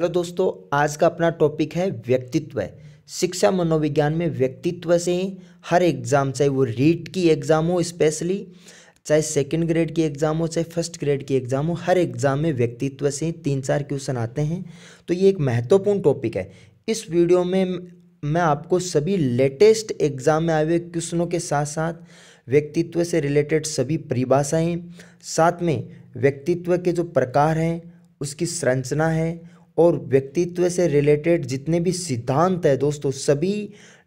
hello दोस्तों आज का अपना टॉपिक है व्यक्तित्व शिक्षा मनोविज्ञान में व्यक्तित्व से हर एग्ज़ाम चाहे वो रीट की एग्ज़ाम हो स्पेशली चाहे सेकंड ग्रेड की एग्ज़ाम हो चाहे फर्स्ट ग्रेड की एग्ज़ाम हो हर एग्ज़ाम में व्यक्तित्व से तीन चार क्वेश्चन आते हैं तो ये एक महत्वपूर्ण टॉपिक है इस वीडियो में मैं आपको सभी लेटेस्ट एग्ज़ाम में आए हुए क्वेश्चनों के साथ साथ व्यक्तित्व से रिलेटेड सभी परिभाषाएँ साथ में व्यक्तित्व के जो प्रकार हैं उसकी संरचना है और व्यक्तित्व से रिलेटेड जितने भी सिद्धांत है दोस्तों सभी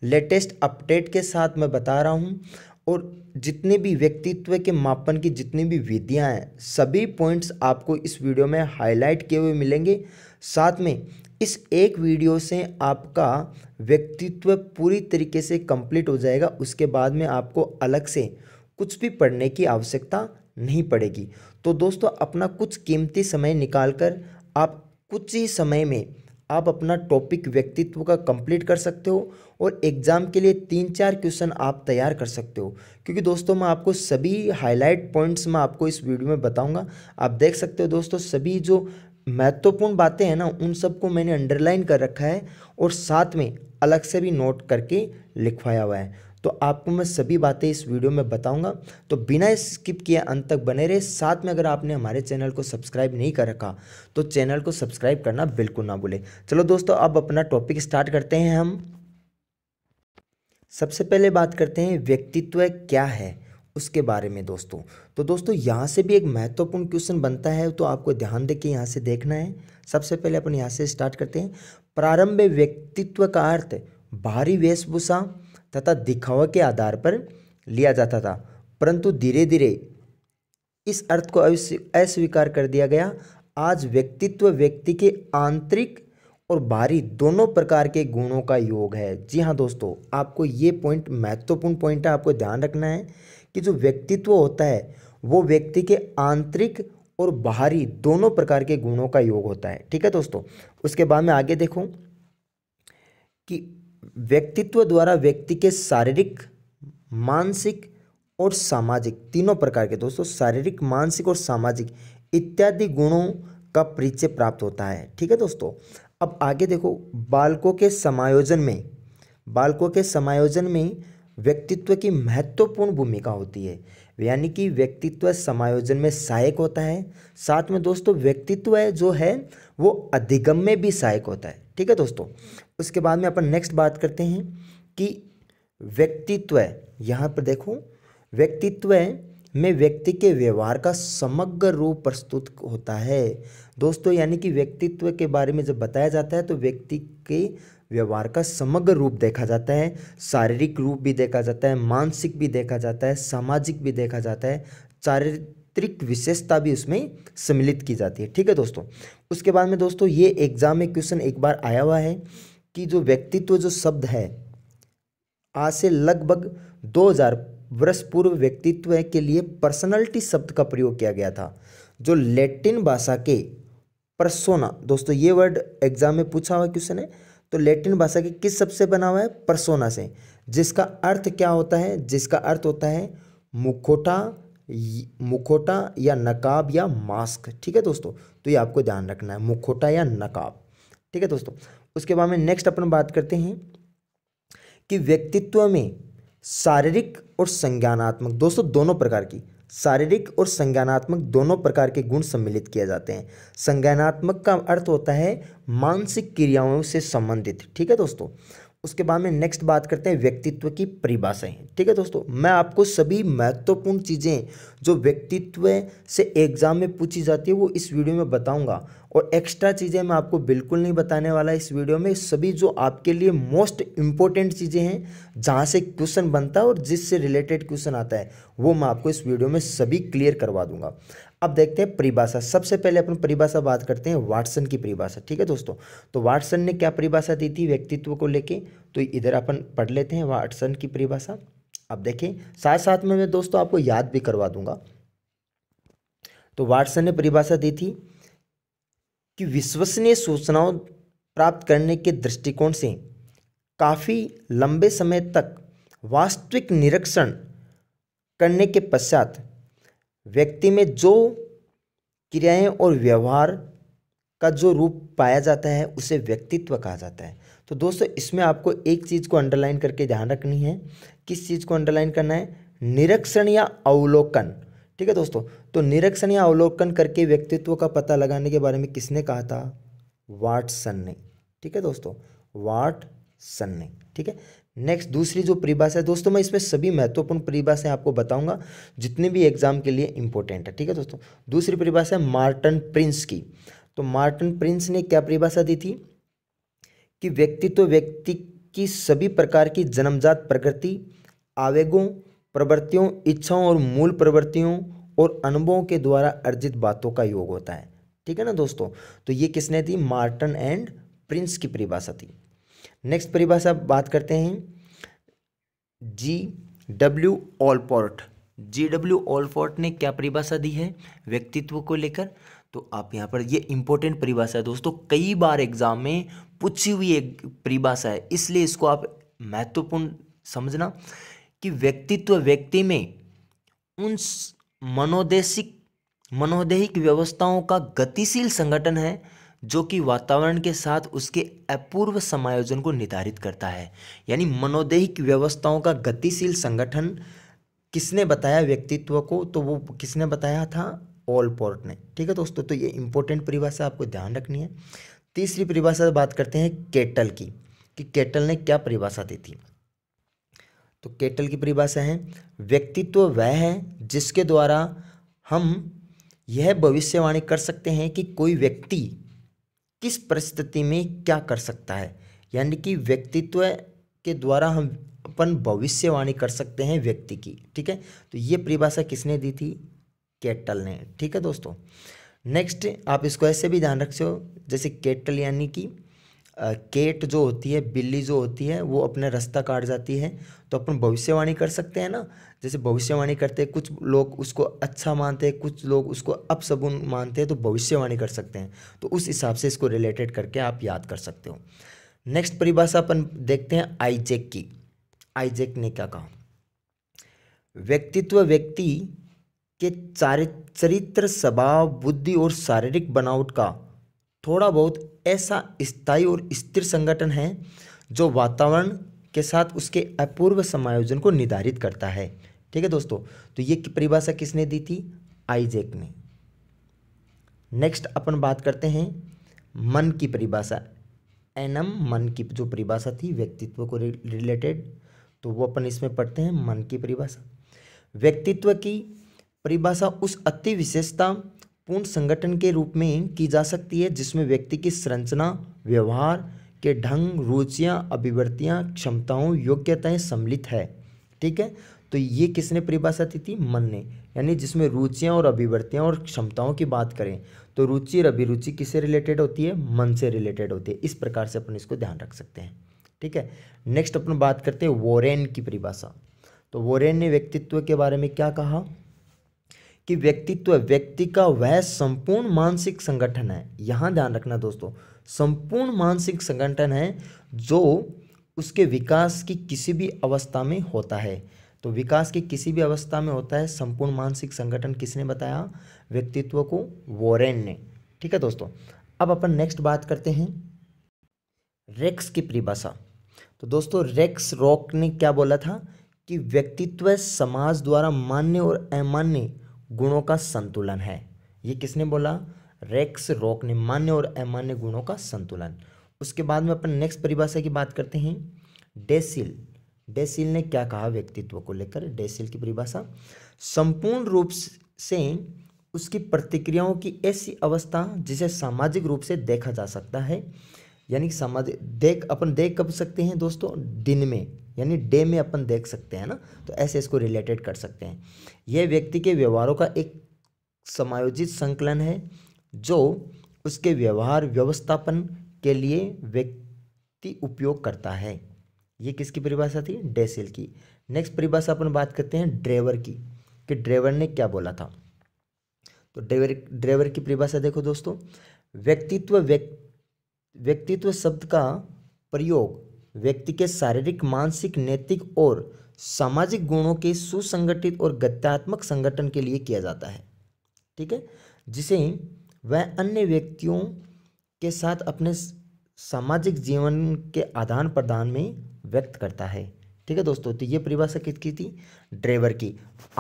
लेटेस्ट अपडेट के साथ मैं बता रहा हूँ और जितने भी व्यक्तित्व के मापन की जितनी भी विधियाँ हैं सभी पॉइंट्स आपको इस वीडियो में हाईलाइट किए हुए मिलेंगे साथ में इस एक वीडियो से आपका व्यक्तित्व पूरी तरीके से कंप्लीट हो जाएगा उसके बाद में आपको अलग से कुछ भी पढ़ने की आवश्यकता नहीं पड़ेगी तो दोस्तों अपना कुछ कीमती समय निकाल कर आप कुछ ही समय में आप अपना टॉपिक व्यक्तित्व का कंप्लीट कर सकते हो और एग्ज़ाम के लिए तीन चार क्वेश्चन आप तैयार कर सकते हो क्योंकि दोस्तों मैं आपको सभी हाईलाइट पॉइंट्स मैं आपको इस वीडियो में बताऊंगा आप देख सकते हो दोस्तों सभी जो महत्वपूर्ण बातें हैं ना उन सबको मैंने अंडरलाइन कर रखा है और साथ में अलग से भी नोट करके लिखवाया हुआ है तो आपको मैं सभी बातें इस वीडियो में बताऊंगा तो बिना स्किप किए अंत तक बने रहे साथ में अगर आपने हमारे चैनल को सब्सक्राइब नहीं कर रखा तो चैनल को सब्सक्राइब करना बिल्कुल ना भूले चलो दोस्तों अब अपना टॉपिक स्टार्ट करते हैं हम सबसे पहले बात करते हैं व्यक्तित्व क्या है उसके बारे में दोस्तों तो दोस्तों यहाँ से भी एक महत्वपूर्ण क्वेश्चन बनता है तो आपको ध्यान दे के यहाँ से देखना है सबसे पहले अपन यहाँ से स्टार्ट करते हैं प्रारंभ व्यक्तित्व का अर्थ भारी वेशभूषा तथा दिखावा के आधार पर लिया जाता था परंतु धीरे धीरे इस अर्थ को अस्वीकार कर दिया गया आज व्यक्तित्व व्यक्ति के आंतरिक और बाहरी दोनों प्रकार के गुणों का योग है जी हाँ दोस्तों आपको ये पॉइंट महत्वपूर्ण पॉइंट है आपको ध्यान रखना है कि जो व्यक्तित्व होता है वो व्यक्ति के आंतरिक और बाहरी दोनों प्रकार के गुणों का योग होता है ठीक है दोस्तों उसके बाद में आगे देखो कि व्यक्तित्व द्वारा व्यक्ति के शारीरिक मानसिक और सामाजिक तीनों प्रकार के दोस्तों शारीरिक मानसिक और सामाजिक इत्यादि गुणों का परिचय प्राप्त होता है ठीक है दोस्तों अब आगे देखो बालकों के समायोजन में बालकों के समायोजन में व्यक्तित्व की महत्वपूर्ण भूमिका होती है यानी कि व्यक्तित्व समायोजन में सहायक होता है साथ में दोस्तों व्यक्तित्व जो है वो अधिगम में भी सहायक होता है ठीक है दोस्तों उसके बाद में अपन नेक्स्ट बात करते हैं कि व्यक्तित्व यहाँ पर देखो व्यक्तित्व में व्यक्ति के व्यवहार का समग्र रूप प्रस्तुत होता है दोस्तों यानी कि व्यक्तित्व के बारे में जब बताया जाता है तो व्यक्ति के व्यवहार का समग्र रूप देखा जाता है शारीरिक रूप भी देखा जाता है मानसिक भी देखा जाता है सामाजिक भी देखा जाता है चारित्रिक विशेषता भी उसमें सम्मिलित की जाती है ठीक है दोस्तों उसके बाद में दोस्तों ये एग्ज़ाम में क्वेश्चन एक बार आया हुआ है कि जो व्यक्तित्व जो शब्द है आज से लगभग 2000 वर्ष पूर्व व्यक्तित्व के लिए पर्सनालिटी शब्द का प्रयोग किया गया था जो लैटिन भाषा के परसोना दोस्तों ये वर्ड एग्जाम में पूछा हुआ क्वेश्चन है तो लैटिन भाषा के किस शब्द से बना हुआ है परसोना से जिसका अर्थ क्या होता है जिसका अर्थ होता है मुखोटा मुखोटा या नकाब या मास्क ठीक है दोस्तों तो ये आपको ध्यान रखना है मुखोटा या नकाब ठीक है दोस्तों उसके बाद में नेक्स्ट अपन बात करते हैं कि व्यक्तित्व में शारीरिक और संज्ञानात्मक दोस्तों दोनों प्रकार की शारीरिक और संज्ञानात्मक दोनों प्रकार के गुण सम्मिलित किए जाते हैं संज्ञानात्मक का अर्थ होता है मानसिक क्रियाओं से संबंधित ठीक है दोस्तों उसके बाद में नेक्स्ट बात करते हैं व्यक्तित्व की परिभाषाएं ठीक है दोस्तों मैं आपको सभी महत्वपूर्ण चीज़ें जो व्यक्तित्व से एग्ज़ाम में पूछी जाती है वो इस वीडियो में बताऊंगा और एक्स्ट्रा चीज़ें मैं आपको बिल्कुल नहीं बताने वाला इस वीडियो में सभी जो आपके लिए मोस्ट इम्पोर्टेंट चीज़ें हैं जहाँ से क्वेश्चन बनता है और जिससे रिलेटेड क्वेश्चन आता है वो मैं आपको इस वीडियो में सभी क्लियर करवा दूंगा अब देखते हैं परिभाषा सबसे पहले अपन परिभाषा बात करते हैं वाटसन की परिभाषा ठीक है दोस्तों तो वाटसन ने क्या परिभाषा दी थी व्यक्तित्व को लेके तो इधर अपन पढ़ लेते हैं वाटसन की परिभाषा अब देखें साथ साथ में मैं दोस्तों आपको याद भी करवा दूंगा तो वाटसन ने परिभाषा दी थी कि विश्वसनीय सूचनाओं प्राप्त करने के दृष्टिकोण से काफ़ी लंबे समय तक वास्तविक निरीक्षण करने के पश्चात व्यक्ति में जो क्रियाएं और व्यवहार का जो रूप पाया जाता है उसे व्यक्तित्व कहा जाता है तो दोस्तों इसमें आपको एक चीज़ को अंडरलाइन करके ध्यान रखनी है किस चीज़ को अंडरलाइन करना है निरीक्षण या अवलोकन ठीक है दोस्तों तो निरीक्षण या अवलोकन करके व्यक्तित्व का पता लगाने के बारे में किसने कहा था वाटसन ने ठीक है दोस्तों वाटसन ने ठीक है नेक्स्ट दूसरी जो परिभाषा है दोस्तों मैं इसमें सभी महत्वपूर्ण परिभाषाएं आपको बताऊंगा जितने भी एग्जाम के लिए इंपॉर्टेंट है ठीक है दोस्तों दूसरी परिभाषा है मार्टन प्रिंस की तो मार्टन प्रिंस ने क्या परिभाषा दी थी कि व्यक्तित्व तो व्यक्ति की सभी प्रकार की जन्मजात प्रकृति आवेगों प्रवृत्तियों इच्छाओं और मूल प्रवृत्तियों और अनुभवों के द्वारा अर्जित बातों का योग होता है ठीक है ना दोस्तों तो ये किसने थी मार्टन एंड प्रिंस की परिभाषा थी नेक्स्ट परिभाषा बात करते हैं G W Allport G W Allport ने क्या परिभाषा दी है व्यक्तित्व को लेकर तो आप यहाँ पर ये इंपॉर्टेंट परिभाषा है दोस्तों कई बार एग्जाम में पूछी हुई एक परिभाषा है इसलिए इसको आप महत्वपूर्ण समझना कि व्यक्तित्व व्यक्ति में उन मनोदेशिक मनोदेहिक व्यवस्थाओं का गतिशील संगठन है जो कि वातावरण के साथ उसके अपूर्व समायोजन को निर्धारित करता है यानी मनोदेहिक व्यवस्थाओं का गतिशील संगठन किसने बताया व्यक्तित्व को तो वो किसने बताया था ऑलपोर्ट ने ठीक है दोस्तों तो ये इंपॉर्टेंट परिभाषा आपको ध्यान रखनी है तीसरी परिभाषा बात करते हैं केटल की कि केटल ने क्या परिभाषा दी थी तो केटल की परिभाषा है व्यक्तित्व वह है जिसके द्वारा हम यह भविष्यवाणी कर सकते हैं कि कोई व्यक्ति किस परिस्थिति में क्या कर सकता है यानी कि व्यक्तित्व के द्वारा हम अपन भविष्यवाणी कर सकते हैं व्यक्ति की ठीक है तो ये परिभाषा किसने दी थी केटल ने ठीक है दोस्तों नेक्स्ट आप इसको ऐसे भी ध्यान सो जैसे केटल यानी कि केट जो होती है बिल्ली जो होती है वो अपने रास्ता काट जाती है तो अपन भविष्यवाणी कर सकते हैं ना जैसे भविष्यवाणी करते हैं कुछ लोग उसको अच्छा मानते हैं कुछ लोग उसको अपशगुन मानते हैं तो भविष्यवाणी कर सकते हैं तो उस हिसाब से इसको रिलेटेड करके आप याद कर सकते हो नेक्स्ट परिभाषा अपन देखते हैं आईजेक की आईजेक ने क्या कहा व्यक्तित्व व्यक्ति के चरित्र स्वभाव बुद्धि और शारीरिक बनावट का थोड़ा बहुत ऐसा स्थायी और स्थिर संगठन है जो वातावरण के साथ उसके अपूर्व समायोजन को निर्धारित करता है ठीक है दोस्तों तो ये परिभाषा किसने दी थी आइजेक ने नेक्स्ट अपन बात करते हैं मन की परिभाषा एनम मन की जो परिभाषा थी व्यक्तित्व को रिलेटेड तो वो अपन इसमें पढ़ते हैं मन की परिभाषा व्यक्तित्व की परिभाषा उस अति विशेषता पूर्ण संगठन के रूप में की जा सकती है जिसमें व्यक्ति की संरचना व्यवहार के ढंग रुचियां अभिवृत्तियां क्षमताओं योग्यताएं सम्मिलित है ठीक है तो ये किसने परिभाषा की थी मन ने यानी जिसमें रुचियाँ और अभिवृत्तियाँ और क्षमताओं की बात करें तो रुचि और अभिरुचि किससे रिलेटेड होती है मन से रिलेटेड होती है इस प्रकार से अपन इसको ध्यान रख सकते हैं ठीक है नेक्स्ट अपन बात करते हैं वोरेन की परिभाषा तो वोरेन ने व्यक्तित्व के बारे में क्या कहा कि व्यक्तित्व व्यक्ति का वह संपूर्ण मानसिक संगठन है यहाँ ध्यान रखना दोस्तों संपूर्ण मानसिक संगठन है जो उसके विकास की किसी भी अवस्था में होता है तो विकास की किसी भी अवस्था में होता है संपूर्ण मानसिक संगठन किसने बताया व्यक्तित्व को वॉरेन ने ठीक है दोस्तों अब अपन नेक्स्ट बात करते हैं रेक्स की परिभाषा तो दोस्तों रेक्स रॉक ने क्या बोला था कि व्यक्तित्व समाज द्वारा मान्य और अमान्य गुणों का संतुलन है ये किसने बोला रेक्स रॉक ने मान्य और अमान्य गुणों का संतुलन उसके बाद में अपन नेक्स्ट परिभाषा की बात करते हैं डेसिल डेसिल ने क्या कहा व्यक्तित्व को लेकर डेसिल की परिभाषा संपूर्ण रूप से उसकी प्रतिक्रियाओं की ऐसी अवस्था जिसे सामाजिक रूप से देखा जा सकता है यानी सामाजिक देख अपन देख कब सकते हैं दोस्तों दिन में यानी डे में अपन देख सकते हैं ना तो ऐसे इसको रिलेटेड कर सकते हैं यह व्यक्ति के व्यवहारों का एक समायोजित संकलन है जो उसके व्यवहार व्यवस्थापन के लिए व्यक्ति उपयोग करता है ये किसकी परिभाषा थी डेसिल की नेक्स्ट परिभाषा अपन बात करते हैं ड्राइवर की कि ड्राइवर ने क्या बोला था तो ड्राइवर ड्राइवर की परिभाषा देखो दोस्तों व्यक्तित्व व्यक्तित्व शब्द का प्रयोग व्यक्ति के शारीरिक मानसिक नैतिक और सामाजिक गुणों के सुसंगठित और गत्यात्मक संगठन के लिए किया जाता है ठीक है जिसे वह अन्य व्यक्तियों के साथ अपने सामाजिक जीवन के आदान प्रदान में व्यक्त करता है ठीक है दोस्तों तो ये परिभाषा किसकी थी ड्राइवर की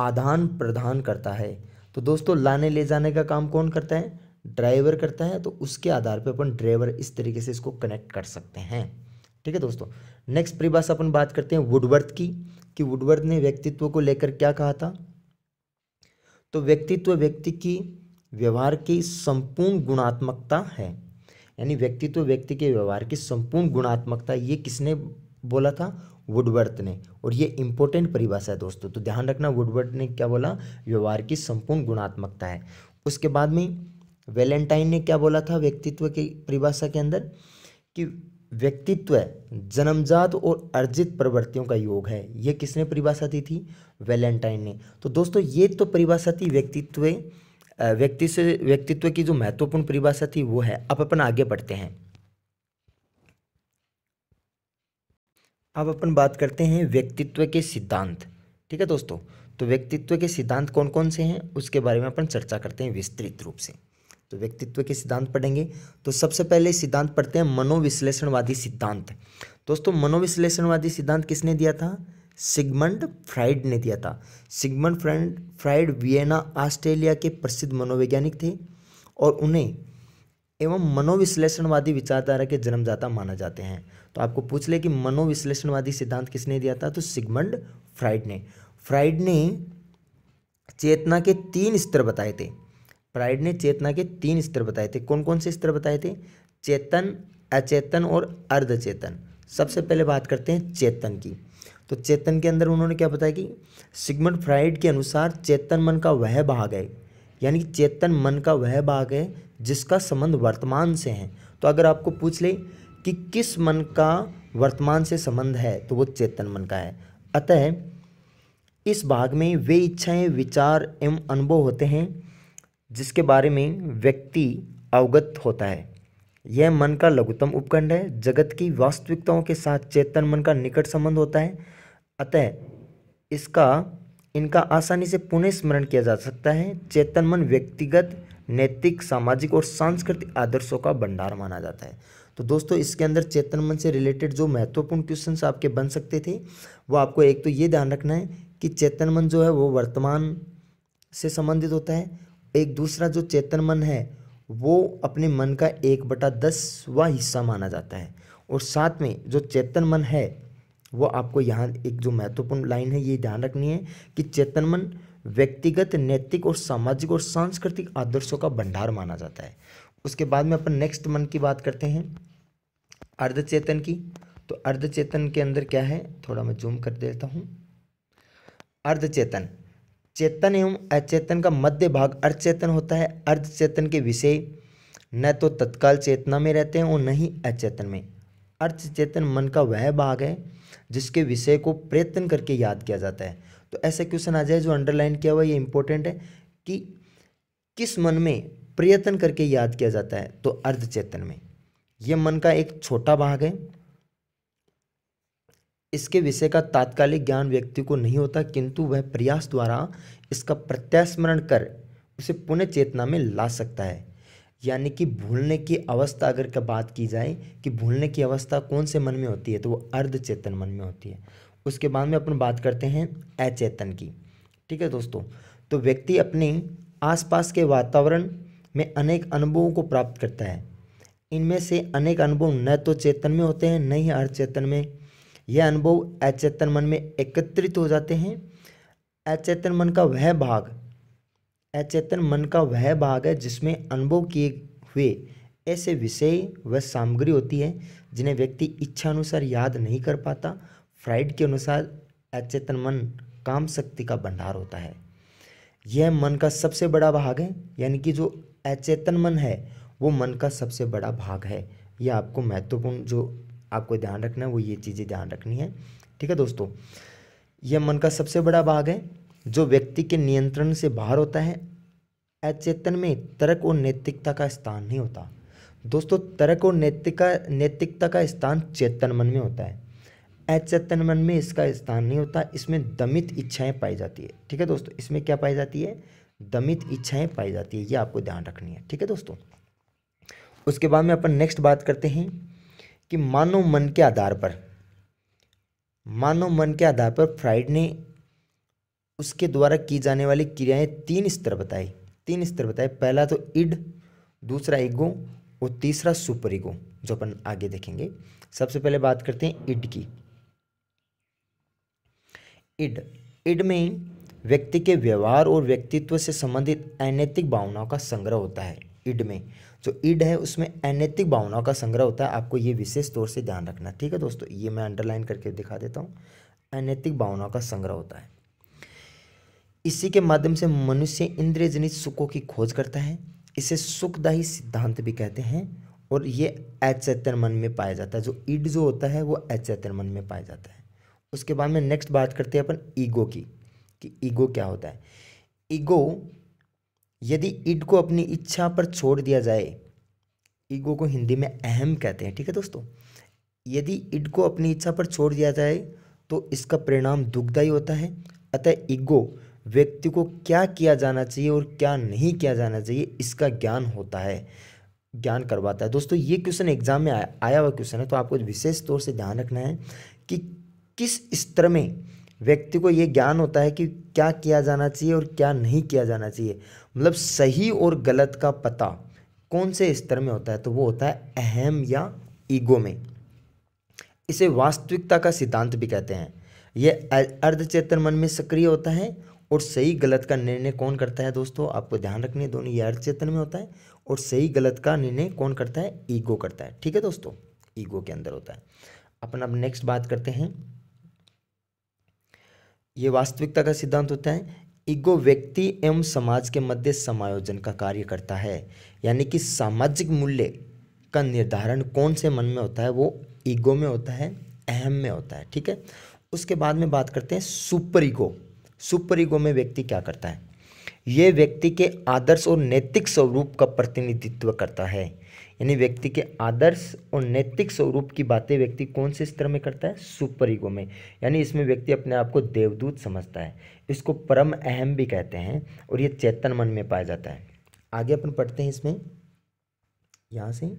आदान प्रदान करता है तो दोस्तों लाने ले जाने का काम कौन करता है ड्राइवर करता है तो उसके आधार पर अपन ड्राइवर इस तरीके से इसको कनेक्ट कर सकते हैं ठीक है दोस्तों नेक्स्ट परिभाषा अपन बात करते हैं वुडवर्थ की कि वुडवर्थ ने व्यक्तित्व को लेकर क्या कहा था तो व्यक्तित्व व्यक्ति की व्यवहार की संपूर्ण गुणात्मकता है यानी व्यक्तित्व व्यक्ति के व्यवहार की संपूर्ण गुणात्मकता ये किसने बोला था वुडवर्थ ने और ये इंपॉर्टेंट परिभाषा है दोस्तों तो ध्यान रखना वुडवर्थ ने क्या बोला व्यवहार की संपूर्ण गुणात्मकता है उसके बाद में वैलेंटाइन ने क्या बोला था व्यक्तित्व की परिभाषा के अंदर कि व्यक्तित्व जन्मजात और अर्जित प्रवृत्तियों का योग है ये किसने परिभाषा दी थी वैलेंटाइन ने तो दोस्तों ये तो परिभाषा थी व्यक्तित्व व्यक्ति से व्यक्तित्व की जो महत्वपूर्ण परिभाषा थी वो है अब अपन आगे बढ़ते हैं अब अपन बात करते हैं व्यक्तित्व के सिद्धांत ठीक है दोस्तों तो व्यक्तित्व के सिद्धांत कौन कौन से हैं उसके बारे में अपन चर्चा करते हैं विस्तृत रूप से तो व्यक्तित्व के सिद्धांत पढ़ेंगे तो सबसे पहले सिद्धांत पढ़ते हैं मनोविश्लेषणवादी सिद्धांत दोस्तों मनोविश्लेषणवादी सिद्धांत किसने दिया था सिगमंड फ्राइड ने दिया था Sigmund Freud Freud Vienna Australia के प्रसिद्ध मनोवैज्ञानिक थे और उन्हें एवं मनोविश्लेषणवादी विचारधारा के जन्मदाता माना जाते हैं तो आपको पूछ ले कि मनोविश्लेषणवादी सिद्धांत किसने दिया था तो सिगमंड फ्राइड ने फ्राइड ने चेतना के तीन स्तर बताए थे फ्राइड ने चेतना के तीन स्तर बताए थे कौन कौन से स्तर बताए थे चेतन अचेतन और अर्धचेतन सबसे पहले बात करते हैं चेतन की तो चेतन के अंदर उन्होंने क्या बताया कि सिगमंड फ्राइड के अनुसार चेतन मन का वह भाग है यानी कि चेतन मन का वह भाग है जिसका संबंध वर्तमान से है तो अगर आपको पूछ ले कि किस मन का वर्तमान से संबंध है तो वो चेतन मन का है अतः इस भाग में वे इच्छाएं विचार एवं अनुभव होते हैं जिसके बारे में व्यक्ति अवगत होता है यह मन का लघुतम उपखंड है जगत की वास्तविकताओं के साथ चेतन मन का निकट संबंध होता है अतः इसका इनका आसानी से पुनः स्मरण किया जा सकता है चेतन मन व्यक्तिगत नैतिक सामाजिक और सांस्कृतिक आदर्शों का भंडार माना जाता है तो दोस्तों इसके अंदर चेतन मन से रिलेटेड जो महत्वपूर्ण क्वेश्चन आपके बन सकते थे वो आपको एक तो ये ध्यान रखना है कि चेतन मन जो है वो वर्तमान से संबंधित होता है एक दूसरा जो चेतन मन है वो अपने मन का एक बटा दस दसवा हिस्सा माना जाता है और साथ में जो चेतन मन है वो आपको यहाँ एक जो महत्वपूर्ण लाइन है ये ध्यान रखनी है कि चेतन मन व्यक्तिगत नैतिक और सामाजिक और सांस्कृतिक आदर्शों का भंडार माना जाता है उसके बाद में अपन नेक्स्ट मन की बात करते हैं अर्धचेतन की तो अर्धचेतन के अंदर क्या है थोड़ा मैं जूम कर देता हूँ अर्धचेतन चेतन एवं अचेतन का मध्य भाग अर्धचेतन होता है अर्धचेतन के विषय न तो तत्काल चेतना में रहते हैं और न ही अचेतन में अर्धचेतन मन का वह भाग है जिसके विषय को प्रयत्न करके याद किया जाता है तो ऐसा क्वेश्चन आ जाए जो अंडरलाइन किया हुआ ये इंपॉर्टेंट है कि किस मन में प्रयत्न करके याद किया जाता है तो अर्धचेतन में ये मन का एक छोटा भाग है इसके विषय का तात्कालिक ज्ञान व्यक्ति को नहीं होता किंतु वह प्रयास द्वारा इसका प्रत्यास्मरण कर उसे पुनः चेतना में ला सकता है यानी कि भूलने की अवस्था अगर का बात की जाए कि भूलने की अवस्था कौन से मन में होती है तो वो अर्ध चेतन मन में होती है उसके बाद में अपन बात करते हैं अचेतन की ठीक है दोस्तों तो व्यक्ति अपने आसपास के वातावरण में अनेक अनुभवों को प्राप्त करता है इनमें से अनेक अनुभव न तो चेतन में होते हैं न ही अचेतन में यह अनुभव अचेतन मन में एकत्रित हो जाते हैं अचेतन मन का वह भाग अचेतन मन का वह भाग है जिसमें अनुभव किए हुए ऐसे विषय व सामग्री होती है जिन्हें व्यक्ति इच्छा अनुसार याद नहीं कर पाता फ्राइड के अनुसार अचेतन मन काम शक्ति का भंडार होता है यह मन का सबसे बड़ा भाग है यानी कि जो अचेतन मन है वो मन का सबसे बड़ा भाग है यह आपको महत्वपूर्ण जो आपको ध्यान रखना है वो ये चीज़ें ध्यान रखनी है ठीक है दोस्तों यह मन का सबसे बड़ा भाग है जो व्यक्ति के नियंत्रण से बाहर होता है अचेतन में तर्क और नैतिकता का स्थान नहीं होता दोस्तों तर्क और नैतिका नैतिकता का स्थान चेतन मन में होता है अचेतन मन में इसका स्थान नहीं होता इसमें दमित इच्छाएं पाई जाती है ठीक है दोस्तों इसमें क्या पाई जाती है दमित इच्छाएं पाई जाती है ये आपको ध्यान रखनी है ठीक है दोस्तों उसके बाद में अपन नेक्स्ट बात करते हैं कि मानव मन के आधार पर मानव मन के आधार पर फ्राइड ने उसके द्वारा की जाने वाली क्रियाएं तीन स्तर बताए तीन स्तर बताए पहला तो इड दूसरा ईगो और तीसरा सुपर ईगो जो अपन आगे देखेंगे सबसे पहले बात करते हैं इड की इड इड में व्यक्ति के व्यवहार और व्यक्तित्व से संबंधित अनैतिक भावनाओं का संग्रह होता है इड में जो ईड है उसमें अनैतिक भावनाओं का संग्रह होता है आपको ये विशेष तौर से ध्यान रखना ठीक है दोस्तों ये मैं अंडरलाइन करके दिखा देता हूँ अनैतिक भावनाओं का संग्रह होता है इसी के माध्यम से मनुष्य इंद्रिय जनित सुखों की खोज करता है इसे सुखदाही सिद्धांत भी कहते हैं और ये अचैतन मन में पाया जाता है जो ईड जो होता है वो अचैतन मन में पाया जाता है उसके बाद में नेक्स्ट बात करते हैं अपन ईगो की कि ईगो क्या होता है ईगो यदि इड को अपनी इच्छा पर छोड़ दिया जाए ईगो को हिंदी में अहम कहते हैं ठीक है दोस्तों यदि इड को अपनी इच्छा पर छोड़ दिया जाए तो इसका परिणाम दुखदायी होता है अतः ईगो व्यक्ति को क्या किया जाना चाहिए और क्या नहीं किया जाना चाहिए इसका ज्ञान होता है ज्ञान करवाता है दोस्तों ये क्वेश्चन एग्जाम में आया आया हुआ क्वेश्चन है तो आपको विशेष तौर से ध्यान रखना है कि किस स्तर में व्यक्ति को ये ज्ञान होता है कि क्या किया जाना चाहिए और क्या नहीं किया जाना चाहिए मतलब सही और गलत का पता कौन से स्तर में होता है तो वो होता है अहम या ईगो में इसे वास्तविकता का सिद्धांत भी कहते हैं यह अर्धचेतन मन में सक्रिय होता है और सही गलत का निर्णय कौन करता है दोस्तों आपको ध्यान रखने दोनों ये अर्धचेतन में होता है और सही गलत का निर्णय कौन करता है ईगो करता है ठीक है दोस्तों ईगो के अंदर होता है अपन अब नेक्स्ट बात करते हैं ये वास्तविकता का सिद्धांत होता है ईगो व्यक्ति एवं समाज के मध्य समायोजन का कार्य करता है यानी कि सामाजिक मूल्य का निर्धारण कौन से मन में होता है वो ईगो में होता है अहम में होता है ठीक है उसके बाद में बात करते हैं सुपर ईगो सुपर ईगो में व्यक्ति क्या करता है ये व्यक्ति के आदर्श और नैतिक स्वरूप का प्रतिनिधित्व करता है यानी व्यक्ति के आदर्श और नैतिक स्वरूप की बातें व्यक्ति कौन से स्तर में करता है सुपर ईगो में यानी इसमें व्यक्ति अपने आप को देवदूत समझता है इसको परम अहम भी कहते हैं और ये चेतन मन में पाया जाता है आगे अपन पढ़ते हैं इसमें यहाँ से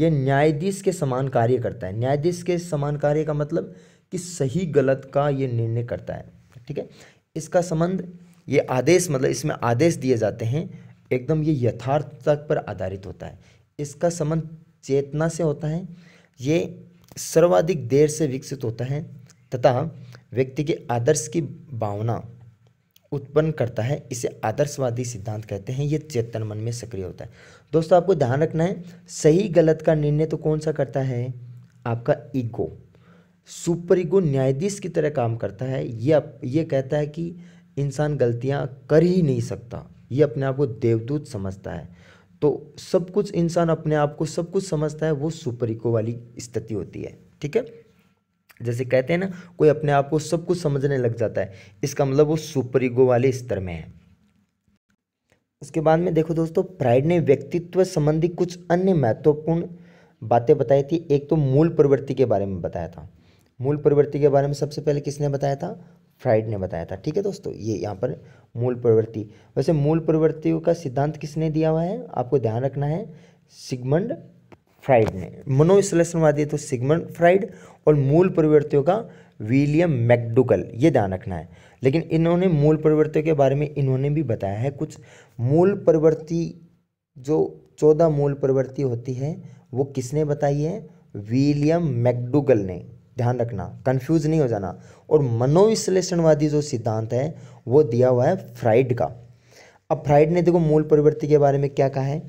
ये न्यायाधीश के समान कार्य करता है न्यायाधीश के समान कार्य का मतलब कि सही गलत का ये निर्णय करता है ठीक है इसका संबंध ये आदेश मतलब इसमें आदेश दिए जाते हैं एकदम ये यथार्थता पर आधारित होता है इसका संबंध चेतना से होता है ये सर्वाधिक देर से विकसित होता है तथा व्यक्ति के आदर्श की भावना उत्पन्न करता है इसे आदर्शवादी सिद्धांत कहते हैं ये चेतन मन में सक्रिय होता है दोस्तों आपको ध्यान रखना है सही गलत का निर्णय तो कौन सा करता है आपका ईगो सुपर ईगो न्यायाधीश की तरह काम करता है ये ये कहता है कि इंसान गलतियाँ कर ही नहीं सकता ये अपने आप को देवदूत समझता है तो सब कुछ इंसान अपने आप को सब कुछ समझता है वो सुपर ईगो वाली स्थिति होती है ठीक है जैसे कहते हैं ना कोई अपने आप को सब कुछ समझने लग जाता है इसका मतलब वो सुपर ईगो वाले स्तर में है उसके बाद में देखो दोस्तों प्राइड ने व्यक्तित्व संबंधी कुछ अन्य महत्वपूर्ण बातें बताई थी एक तो मूल प्रवृत्ति के बारे में बताया था मूल प्रवृत्ति के बारे में सबसे पहले किसने बताया था फ्राइड ने बताया था ठीक है दोस्तों ये यहाँ पर मूल प्रवृत्ति वैसे मूल प्रवृत्तियों का सिद्धांत किसने दिया हुआ है आपको ध्यान रखना है सिगमंड फ्राइड ने मनोविश्लेषणवादी तो सिगमंड फ्राइड और मूल परिवर्तियों का विलियम मैकडुगल ये ध्यान रखना है लेकिन इन्होंने मूल परिवर्तियों के बारे में इन्होंने भी बताया है कुछ मूल प्रवृत्ति जो चौदह मूल प्रवृत्ति होती है वो किसने बताई है विलियम मैकडुगल ने ध्यान रखना कंफ्यूज नहीं हो जाना और मनोविश्लेषणवादी जो सिद्धांत है वो दिया हुआ है फ्राइड का अब फ्राइड ने देखो मूल प्रवृत्ति के बारे में क्या कहा है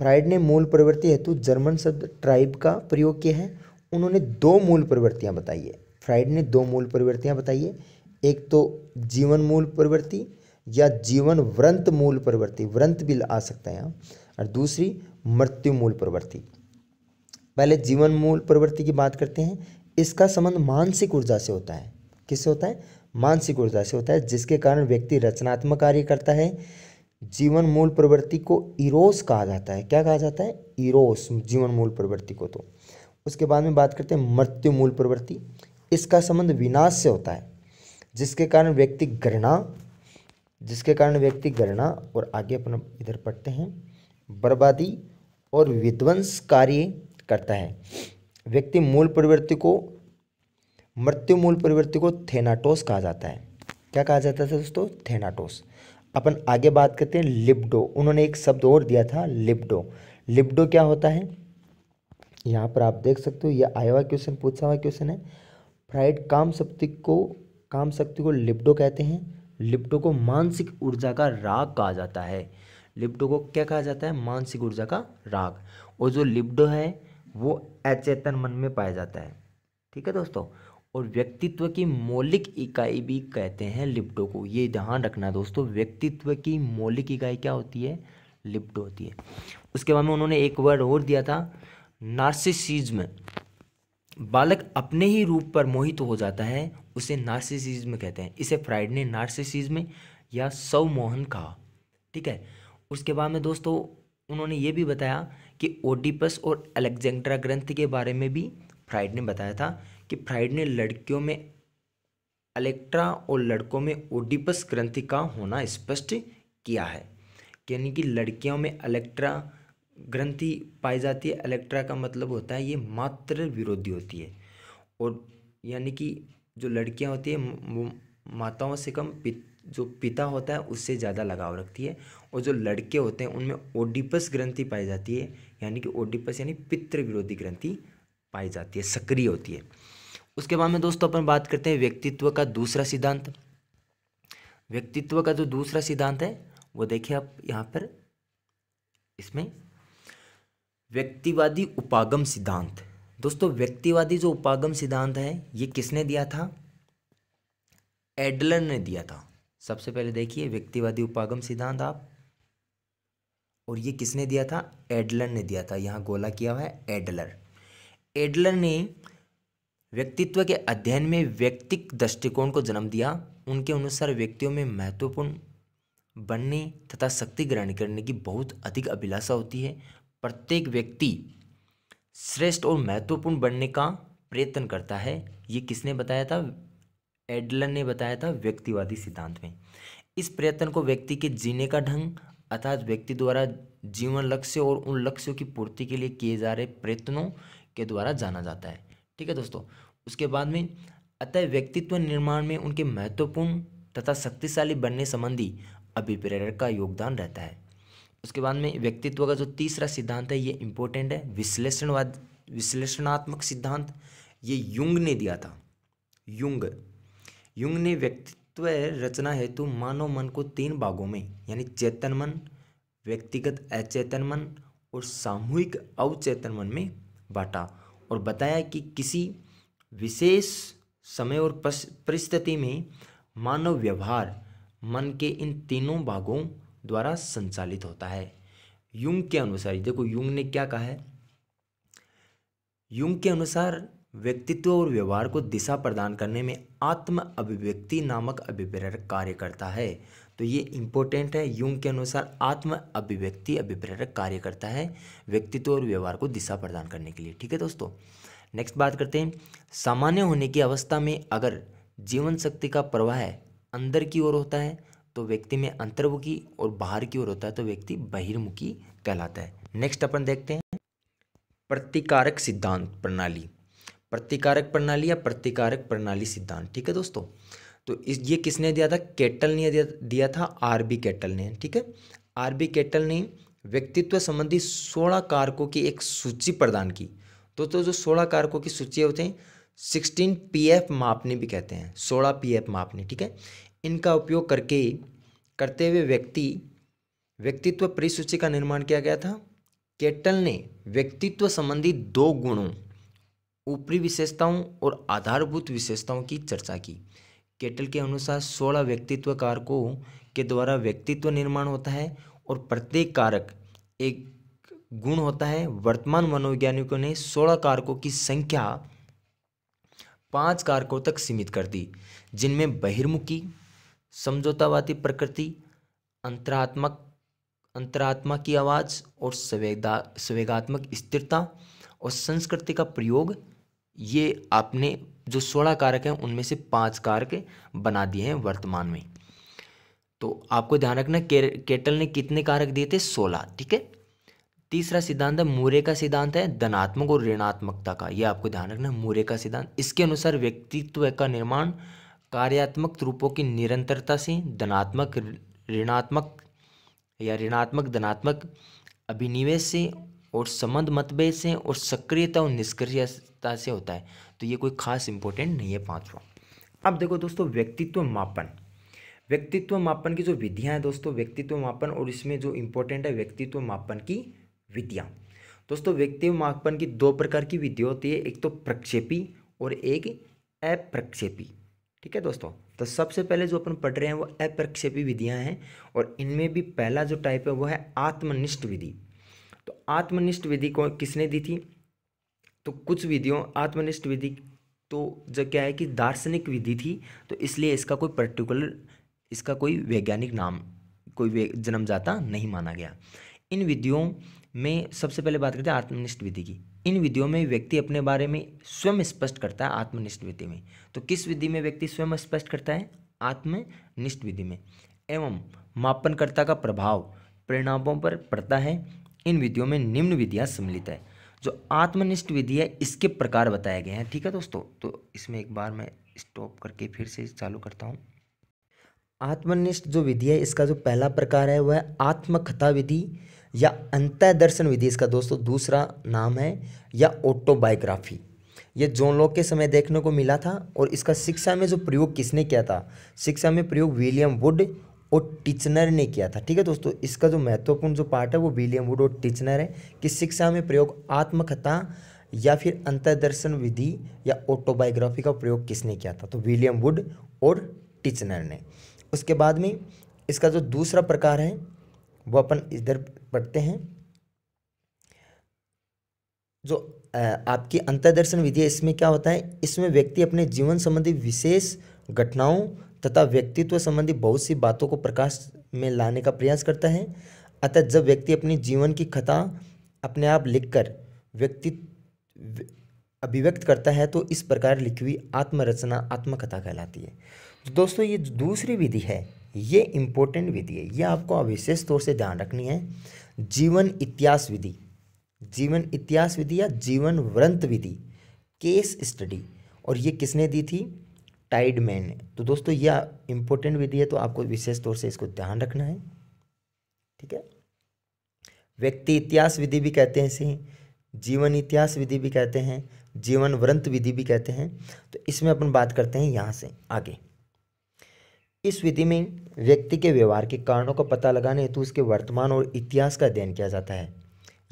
फ्राइड ने मूल प्रवृत्ति हेतु जर्मन शब्द ट्राइब का प्रयोग किया है उन्होंने दो मूल प्रवृत्तियाँ बताई है फ्राइड ने दो मूल प्रवृत्तियाँ बताई है एक तो जीवन मूल प्रवृत्ति या जीवन व्रंत मूल प्रवृत्ति व्रंत भी आ सकता है यहाँ और दूसरी मृत्यु मूल प्रवृत्ति पहले जीवन मूल प्रवृत्ति की बात करते हैं इसका संबंध मानसिक ऊर्जा से होता है किससे होता है मानसिक ऊर्जा से होता है जिसके कारण व्यक्ति रचनात्मक कार्य करता है जीवन मूल प्रवृत्ति को इरोस कहा जाता है क्या कहा जाता है इरोस जीवन मूल प्रवृत्ति को तो उसके बाद में बात करते हैं मृत्यु मूल प्रवृत्ति इसका संबंध विनाश से होता है जिसके कारण व्यक्ति गणना जिसके कारण व्यक्ति गणना और आगे अपना इधर पढ़ते हैं बर्बादी और विध्वंस कार्य करता है व्यक्ति मूल प्रवृत्ति को मृत्यु मूल प्रवृत्ति को थेनाटोस कहा जाता है क्या कहा जाता है दोस्तों थेनाटोस अपन आगे बात करते हैं लिब्डो उन्होंने एक शब्द और दिया था लिब्डो लिब्डो क्या होता है यहाँ पर आप देख सकते हो यह आया हुआ क्वेश्चन पूछा हुआ क्वेश्चन है फ्राइड काम शक्ति को काम शक्ति को लिब्डो कहते हैं लिप्टो को मानसिक ऊर्जा का राग कहा जाता है लिप्टो को क्या कहा जाता है मानसिक ऊर्जा का राग और जो लिब्डो है वो अचेतन मन में पाया जाता है ठीक है दोस्तों और व्यक्तित्व की मौलिक इकाई भी कहते हैं लिप्टो को ये ध्यान रखना दोस्तों व्यक्तित्व की मौलिक इकाई क्या होती है लिप्टो होती है उसके बाद में उन्होंने एक वर्ड और दिया था नार्सिसिज्म बालक अपने ही रूप पर मोहित हो जाता है उसे नार्सिसिज्म कहते हैं इसे फ्राइड ने नार्सिसिज्म या मोहन कहा ठीक है उसके बाद में दोस्तों उन्होंने ये भी बताया कि ओडिपस और अलेक्जेंड्रा ग्रंथ के बारे में भी फ्राइड ने बताया था कि फ्राइड ने लड़कियों में अलेक्ट्रा और लड़कों में ओडिपस ग्रंथि का होना स्पष्ट किया है यानी कि लड़कियों में अलेक्ट्रा ग्रंथि पाई जाती है अलेक्ट्रा का मतलब होता है ये मात्र विरोधी होती है और यानी कि जो लड़कियां होती है वो माताओं से कम पित जो पिता होता है उससे ज़्यादा लगाव रखती है और जो लड़के होते हैं उनमें ओडिपस ग्रंथि पाई जाती है यानी कि ओडिपस यानी पितृ विरोधी ग्रंथि पाई जाती है सक्रिय होती है उसके बाद में दोस्तों अपन बात करते हैं व्यक्तित्व का दूसरा सिद्धांत व्यक्तित्व का जो दूसरा सिद्धांत है वो देखिए आप यहाँ पर इसमें व्यक्तिवादी उपागम सिद्धांत दोस्तों व्यक्तिवादी जो उपागम सिद्धांत है ये किसने दिया था एडलर ने दिया था सबसे पहले देखिए व्यक्तिवादी उपागम सिद्धांत आप और ये किसने दिया था एडलर ने दिया था यहाँ गोला किया हुआ है एडलर एडलर ने व्यक्तित्व के अध्ययन में व्यक्तिक दृष्टिकोण को जन्म दिया उनके अनुसार व्यक्तियों में महत्वपूर्ण बनने तथा शक्ति ग्रहण करने की बहुत अधिक अभिलाषा होती है प्रत्येक व्यक्ति श्रेष्ठ और महत्वपूर्ण बनने का प्रयत्न करता है ये किसने बताया था एडलन ने बताया था व्यक्तिवादी सिद्धांत में इस प्रयत्न को व्यक्ति के जीने का ढंग अर्थात व्यक्ति द्वारा जीवन लक्ष्य और उन लक्ष्यों की पूर्ति के लिए किए जा रहे प्रयत्नों के द्वारा जाना जाता है ठीक है दोस्तों उसके बाद में अतः व्यक्तित्व निर्माण में उनके महत्वपूर्ण तथा शक्तिशाली बनने संबंधी अभिप्रेरक का योगदान रहता है उसके बाद में व्यक्तित्व का जो तीसरा सिद्धांत है ये इम्पोर्टेंट है विश्लेषणवाद विश्लेषणात्मक सिद्धांत ये युंग ने दिया था युंग युंग ने व्यक्तित्व रचना हेतु मानव मन को तीन भागों में यानी चेतन मन व्यक्तिगत अचेतन मन और सामूहिक अवचेतन मन में बांटा और बताया कि किसी विशेष समय और परिस्थिति में मानव व्यवहार मन के इन तीनों भागों द्वारा संचालित होता है युंग के अनुसार देखो युंग ने क्या कहा है युंग के अनुसार व्यक्तित्व और व्यवहार को दिशा प्रदान करने में आत्म अभिव्यक्ति नामक अभिप्रेरक कार्य करता है तो ये इंपॉर्टेंट है यूंग के अनुसार आत्म अभिव्यक्ति अभिप्रेरक कार्य करता है व्यक्तित्व और व्यवहार को दिशा प्रदान करने के लिए ठीक है दोस्तों नेक्स्ट बात करते हैं सामान्य होने की अवस्था में अगर जीवन शक्ति का प्रवाह अंदर की ओर होता है तो व्यक्ति में अंतर्मुखी और बाहर की ओर होता है तो व्यक्ति बहिर्मुखी कहलाता है नेक्स्ट अपन देखते हैं प्रतिकारक सिद्धांत प्रणाली प्रतिकारक प्रणाली या प्रतिकारक प्रणाली सिद्धांत ठीक है दोस्तों तो इस ये किसने दिया था केटल ने दिया, था आर बी केटल ने ठीक है आर बी केटल ने व्यक्तित्व संबंधी सोलह कारकों की एक सूची प्रदान की तो तो जो सोलह कारकों की सूची होते हैं सिक्सटीन पी एफ मापने भी कहते हैं सोलह पी एफ मापने ठीक है इनका उपयोग करके करते हुए व्यक्ति व्यक्तित्व परिसूची का निर्माण किया गया था केटल ने व्यक्तित्व संबंधी दो गुणों ऊपरी विशेषताओं और आधारभूत विशेषताओं की चर्चा की केटल के अनुसार सोलह व्यक्तित्व कारकों के द्वारा व्यक्तित्व निर्माण होता है और प्रत्येक कारक एक गुण होता है वर्तमान मनोवैज्ञानिकों ने सोलह कारकों की संख्या पांच कारकों तक सीमित कर दी जिनमें बहिर्मुखी समझौतावादी प्रकृति अंतरात्मक अंतरात्मा की आवाज़ और संवेदा संवेगात्मक स्थिरता और संस्कृति का प्रयोग ये आपने जो सोलह कारक हैं उनमें से पांच कारक बना दिए हैं वर्तमान में तो आपको ध्यान रखना के, केटल ने कितने कारक दिए थे सोलह ठीक है तीसरा सिद्धांत है मूरे का सिद्धांत है धनात्मक और ऋणात्मकता का यह आपको ध्यान रखना मूरे का सिद्धांत इसके अनुसार व्यक्तित्व का निर्माण कार्यात्मक रूपों की निरंतरता से धनात्मक ऋणात्मक या ऋणात्मक धनात्मक अभिनिवेश से और संबंध मतभेद से और सक्रियता और निष्क्रियता से होता है तो ये कोई खास इंपॉर्टेंट नहीं है पाँचवा अब देखो दोस्तों व्यक्तित्व मापन व्यक्तित्व मापन की जो विधियाँ हैं दोस्तों व्यक्तित्व मापन और इसमें जो इम्पोर्टेंट है व्यक्तित्व मापन की विधियाँ दोस्तों व्यक्तित्व मापन की दो प्रकार की विधियाँ होती है एक तो प्रक्षेपी और एक अप्रक्षेपी ठीक है दोस्तों तो सबसे पहले जो अपन पढ़ रहे हैं वो अप्रक्षेपी विधियाँ हैं और इनमें भी पहला जो टाइप है वो है आत्मनिष्ठ विधि तो आत्मनिष्ठ विधि को किसने दी थी तो कुछ विधियों आत्मनिष्ठ विधि तो जो क्या है कि दार्शनिक विधि थी तो इसलिए इसका कोई पर्टिकुलर इसका कोई वैज्ञानिक नाम कोई जन्मजाता नहीं माना गया इन विधियों में सबसे पहले बात करते हैं आत्मनिष्ठ विधि की इन विधियों में व्यक्ति अपने बारे में स्वयं स्पष्ट करता है आत्मनिष्ठ विधि में तो किस विधि में व्यक्ति स्वयं स्पष्ट करता है आत्मनिष्ठ विधि में एवं मापनकर्ता का प्रभाव परिणामों पर पड़ता है इन विधियों में निम्न विधियाँ सम्मिलित है जो आत्मनिष्ठ विधि है इसके प्रकार बताए गए हैं ठीक है दोस्तों तो इसमें एक बार मैं स्टॉप करके फिर से चालू करता हूँ आत्मनिष्ठ जो विधि है इसका जो पहला प्रकार है वह है आत्मकथा विधि या अंतर्दर्शन विधि इसका दोस्तों दूसरा नाम है या ऑटोबायोग्राफी ये जोन लोग के समय देखने को मिला था और इसका शिक्षा में जो प्रयोग किसने किया था शिक्षा में प्रयोग विलियम वुड और टिचनर ने किया था ठीक है दोस्तों इसका जो महत्वपूर्ण जो पार्ट है वो विलियम वुड और टिचनर है कि शिक्षा में प्रयोग आत्मकथा या फिर अंतर्दर्शन विधि या ऑटोबायोग्राफी का प्रयोग किसने किया था तो विलियम वुड और टिचनर ने उसके बाद में इसका जो दूसरा प्रकार है वो अपन इधर पढ़ते हैं जो आपकी अंतर्दर्शन विधि है इसमें क्या होता है इसमें व्यक्ति अपने जीवन संबंधी विशेष घटनाओं तथा व्यक्तित्व संबंधी बहुत सी बातों को प्रकाश में लाने का प्रयास करता है अतः जब व्यक्ति अपने जीवन की कथा अपने आप लिखकर व्यक्ति अभिव्यक्त करता है तो इस प्रकार लिखी हुई आत्मरचना आत्मकथा कहलाती है तो दोस्तों ये दूसरी विधि है ये इम्पोर्टेंट विधि है ये आपको विशेष तौर से ध्यान रखनी है जीवन इतिहास विधि जीवन इतिहास विधि या जीवन व्रंत विधि केस स्टडी और ये किसने दी थी टाइड मैन है तो दोस्तों यह इंपॉर्टेंट विधि है तो आपको विशेष तौर से इसको ध्यान रखना है ठीक है व्यक्ति इतिहास विधि भी कहते हैं इसे जीवन इतिहास विधि भी कहते हैं जीवन व्रंत विधि भी कहते हैं तो इसमें अपन बात करते हैं यहाँ से आगे इस विधि में व्यक्ति के व्यवहार के कारणों का पता लगाने हेतु उसके वर्तमान और इतिहास का अध्ययन किया जाता है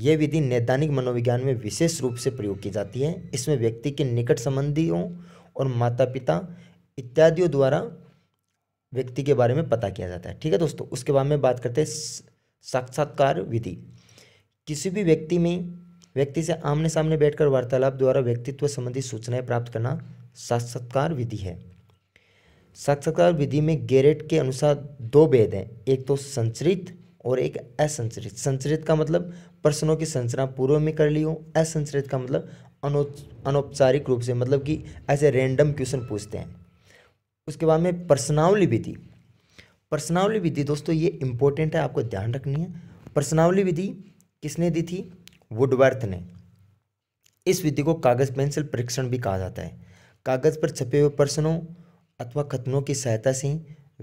यह विधि नैदानिक मनोविज्ञान में विशेष रूप से प्रयोग की जाती है इसमें व्यक्ति के निकट संबंधियों और माता पिता इत्यादियों द्वारा व्यक्ति के बारे में पता किया जाता है ठीक है दोस्तों उसके बाद में बात करते हैं साक्षात्कार विधि किसी भी व्यक्ति में व्यक्ति से आमने सामने बैठकर वार्तालाप द्वारा व्यक्तित्व संबंधी सूचनाएं प्राप्त करना साक्षात्कार विधि है साक्षात्कार विधि में गैरेट के अनुसार दो भेद हैं एक तो संचरित और एक असंचरित संचरित का मतलब प्रश्नों की संरचना पूर्व में कर ली हो असंचरित का मतलब अनौपचारिक रूप से मतलब कि ऐसे रैंडम क्वेश्चन पूछते हैं उसके बाद में पर्सनावली विधि पर्सनावली विधि दोस्तों ये इंपॉर्टेंट है आपको ध्यान रखनी है पर्सनावली विधि किसने दी थी वुडवर्थ ने इस विधि को कागज़ पेंसिल परीक्षण भी कहा जाता है कागज़ पर छपे हुए प्रश्नों अथवा कथनों की सहायता से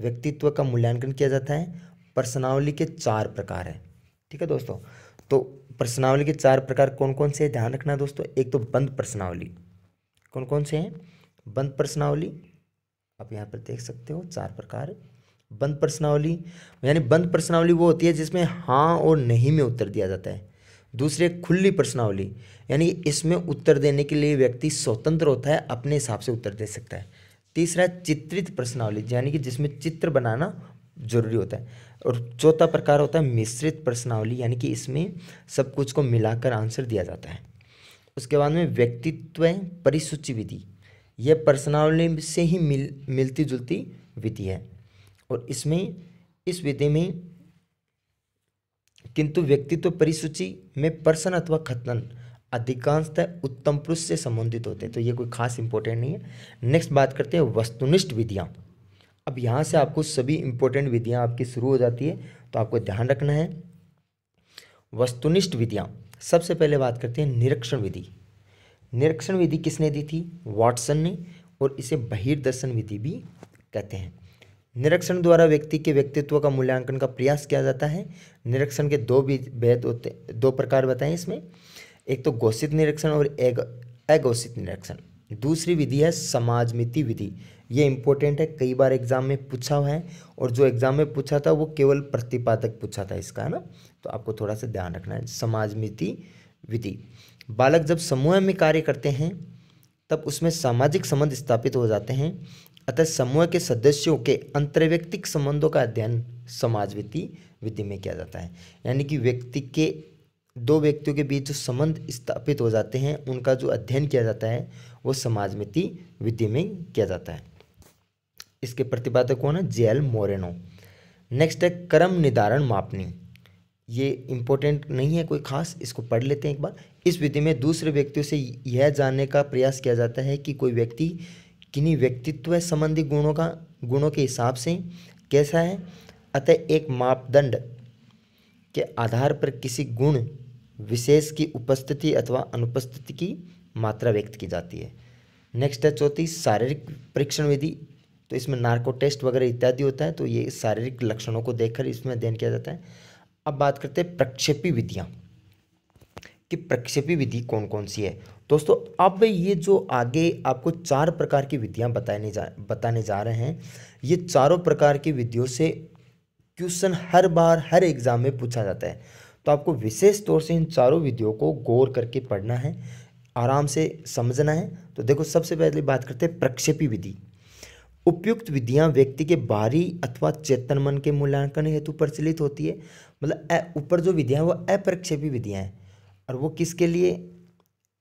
व्यक्तित्व का मूल्यांकन किया जाता है पर्सनावली के चार प्रकार हैं ठीक है दोस्तों तो पर्सनावली के चार प्रकार कौन कौन से ध्यान रखना दोस्तों एक तो बंद पर्सनावली कौन कौन से हैं बंद पर्सनावली आप यहाँ पर देख सकते हो चार प्रकार बंद प्रश्नावली यानी बंद प्रश्नावली वो होती है जिसमें हाँ और नहीं में उत्तर दिया जाता है दूसरे खुली प्रश्नावली यानी इसमें उत्तर देने के लिए व्यक्ति स्वतंत्र होता है अपने हिसाब से उत्तर दे सकता है तीसरा चित्रित प्रश्नावली यानी कि जिसमें चित्र बनाना जरूरी होता है और चौथा प्रकार होता है मिश्रित प्रश्नावली यानी कि इसमें सब कुछ को मिलाकर आंसर दिया जाता है उसके बाद में व्यक्तित्व परिसूची विधि यह पर्सनावली से ही मिल मिलती जुलती विधि है और इसमें इस विधि में किंतु व्यक्तित्व परिसूची में पर्सन अथवा खतन अधिकांशतः उत्तम पुरुष से संबंधित होते हैं तो ये कोई खास इंपॉर्टेंट नहीं है नेक्स्ट बात करते हैं वस्तुनिष्ठ विधियाँ अब यहाँ से आपको सभी इंपॉर्टेंट विधियाँ आपकी शुरू हो जाती है तो आपको ध्यान रखना है वस्तुनिष्ठ विधियाँ सबसे पहले बात करते हैं निरीक्षण विधि निरीक्षण विधि किसने दी थी वाटसन ने और इसे बहिर्दर्शन विधि भी कहते हैं निरीक्षण द्वारा व्यक्ति के व्यक्तित्व का मूल्यांकन का प्रयास किया जाता है निरीक्षण के दो भेद होते दो प्रकार बताएं इसमें एक तो घोषित निरीक्षण और एग अघोषित निरीक्षण दूसरी विधि है समाजमिति विधि ये इंपॉर्टेंट है कई बार एग्जाम में पूछा हुआ है और जो एग्जाम में पूछा था वो केवल प्रतिपादक पूछा था इसका है ना तो आपको थोड़ा सा ध्यान रखना है समाजमिति विधि बालक जब समूह में कार्य करते हैं तब उसमें सामाजिक संबंध स्थापित हो जाते हैं अतः समूह के सदस्यों के अंतर्व्यक्तिक संबंधों का अध्ययन समाजविधि विधि में किया जाता है यानी कि व्यक्ति के दो व्यक्तियों के बीच जो संबंध स्थापित हो जाते हैं उनका जो अध्ययन किया जाता है वो समाजमिति विधि में किया जाता है इसके प्रतिपादक कौन है जे एल मोरेनो नेक्स्ट है कर्म निर्धारण मापनी ये इम्पोर्टेंट नहीं है कोई खास इसको पढ़ लेते हैं एक बार इस विधि में दूसरे व्यक्तियों से यह जानने का प्रयास किया जाता है कि कोई व्यक्ति किन्हीं व्यक्तित्व संबंधी गुणों का गुणों के हिसाब से कैसा है अतः एक मापदंड के आधार पर किसी गुण विशेष की उपस्थिति अथवा अनुपस्थिति की मात्रा व्यक्त की जाती है नेक्स्ट है चौथी शारीरिक परीक्षण विधि तो इसमें नार्को टेस्ट वगैरह इत्यादि होता है तो ये शारीरिक लक्षणों को देखकर इसमें अध्ययन किया जाता है अब बात करते हैं प्रक्षेपी विधियाँ कि प्रक्षेपी विधि कौन कौन सी है दोस्तों अब ये जो आगे आपको चार प्रकार की विधियाँ बताने जा बताने जा रहे हैं ये चारों प्रकार की विधियों से क्वेश्चन हर बार हर एग्ज़ाम में पूछा जाता है तो आपको विशेष तौर से इन चारों विधियों को गौर करके पढ़ना है आराम से समझना है तो देखो सबसे पहले बात करते हैं प्रक्षेपी विधि उपयुक्त विधियां व्यक्ति के बाहरी अथवा चेतन मन के मूल्यांकन हेतु प्रचलित होती है मतलब ऊपर जो विधियाँ हैं वो अप्रक्षेपी विधियाँ हैं और वो किसके लिए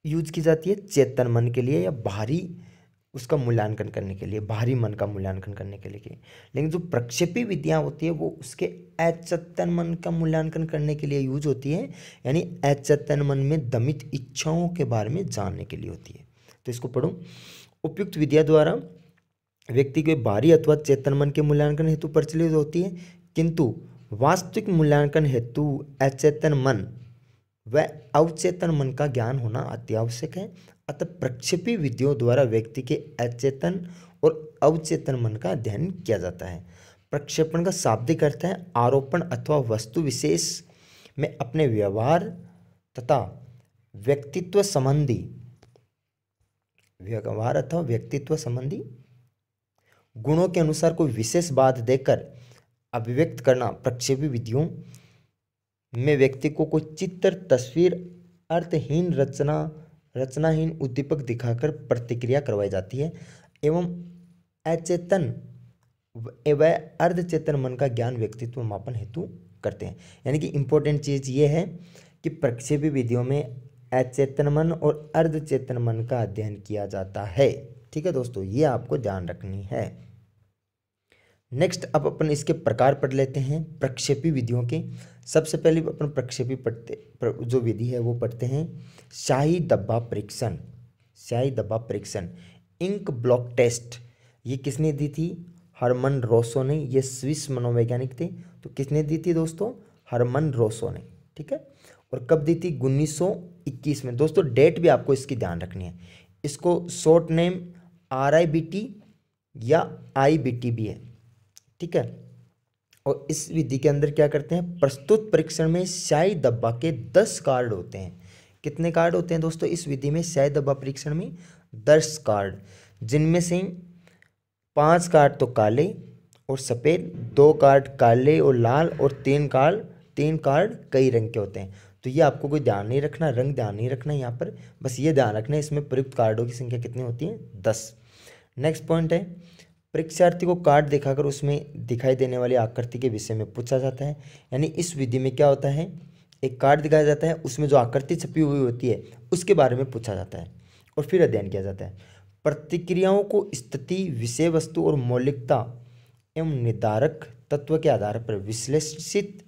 यूज की जाती है चेतन मन के लिए या बाहरी उसका मूल्यांकन करने के लिए बाहरी मन का मूल्यांकन करने के लिए लेकिन जो प्रक्षेपी विधियाँ होती है वो उसके अचेतन मन का मूल्यांकन करने के लिए यूज होती है यानी अचेतन मन में दमित इच्छाओं के बारे में जानने के लिए होती है तो इसको पढ़ो उपयुक्त विद्या द्वारा व्यक्ति के बाहरी अथवा चेतन मन के मूल्यांकन हेतु प्रचलित होती है किंतु वास्तविक मूल्यांकन हेतु अचेतन मन व अवचेतन मन का ज्ञान होना अत्यावश्यक है अतः प्रक्षेपी विधियों द्वारा व्यक्ति के अचेतन और अवचेतन मन का अध्ययन किया जाता है प्रक्षेपण का शाब्दिक अर्थ है आरोपण अथवा वस्तु विशेष में अपने व्यवहार तथा व्यक्तित्व संबंधी व्यवहार अथवा व्यक्तित्व संबंधी गुणों के अनुसार कोई विशेष बात देकर अभिव्यक्त करना प्रक्षेपी विधियों में व्यक्ति को कोई चित्र तस्वीर अर्थहीन रचना रचनाहीन उद्दीपक दिखाकर प्रतिक्रिया करवाई जाती है एवं अचेतन एवं अर्धचेतन मन का ज्ञान व्यक्तित्व मापन हेतु करते हैं यानी कि इम्पोर्टेंट चीज़ ये है कि प्रक्षेपी विधियों में अचेतन मन और अर्धचेतन मन का अध्ययन किया जाता है ठीक है दोस्तों ये आपको ध्यान रखनी है नेक्स्ट अब अपन इसके प्रकार पढ़ लेते हैं प्रक्षेपी विधियों के सबसे पहले अपन प्रक्षेपी पढ़ते प्र, जो विधि है वो पढ़ते हैं शाही डब्बा परीक्षण शाही दब्बा परीक्षण इंक ब्लॉक टेस्ट ये किसने दी थी हरमन रोसो ने ये स्विस मनोवैज्ञानिक थे तो किसने दी थी दोस्तों हरमन रोसो ने ठीक है और कब दी थी उन्नीस में दोस्तों डेट भी आपको इसकी ध्यान रखनी है इसको शॉर्ट नेम आर या आई भी है ठीक है और इस विधि के अंदर क्या करते हैं प्रस्तुत परीक्षण में स्याही दब्बा के दस कार्ड होते हैं कितने कार्ड होते हैं दोस्तों इस विधि में स्याही दब्बा परीक्षण में दस कार्ड जिनमें से पांच कार्ड तो काले और सफ़ेद दो कार्ड काले और लाल और तीन कार्ड तीन कार्ड कई रंग के होते हैं तो ये आपको कोई ध्यान नहीं रखना रंग ध्यान नहीं रखना यहाँ पर बस ये ध्यान रखना है इसमें प्रयुक्त कार्डों की संख्या कितनी होती है दस नेक्स्ट पॉइंट है परीक्षार्थी को कार्ड दिखाकर उसमें दिखाई देने वाली आकृति के विषय में पूछा जाता है यानी इस विधि में क्या होता है एक कार्ड दिखाया जाता है उसमें जो आकृति छपी हुई होती है उसके बारे में पूछा जाता है और फिर अध्ययन किया जाता है प्रतिक्रियाओं को स्थिति विषय वस्तु और मौलिकता एवं निर्धारक तत्व के आधार पर विश्लेषित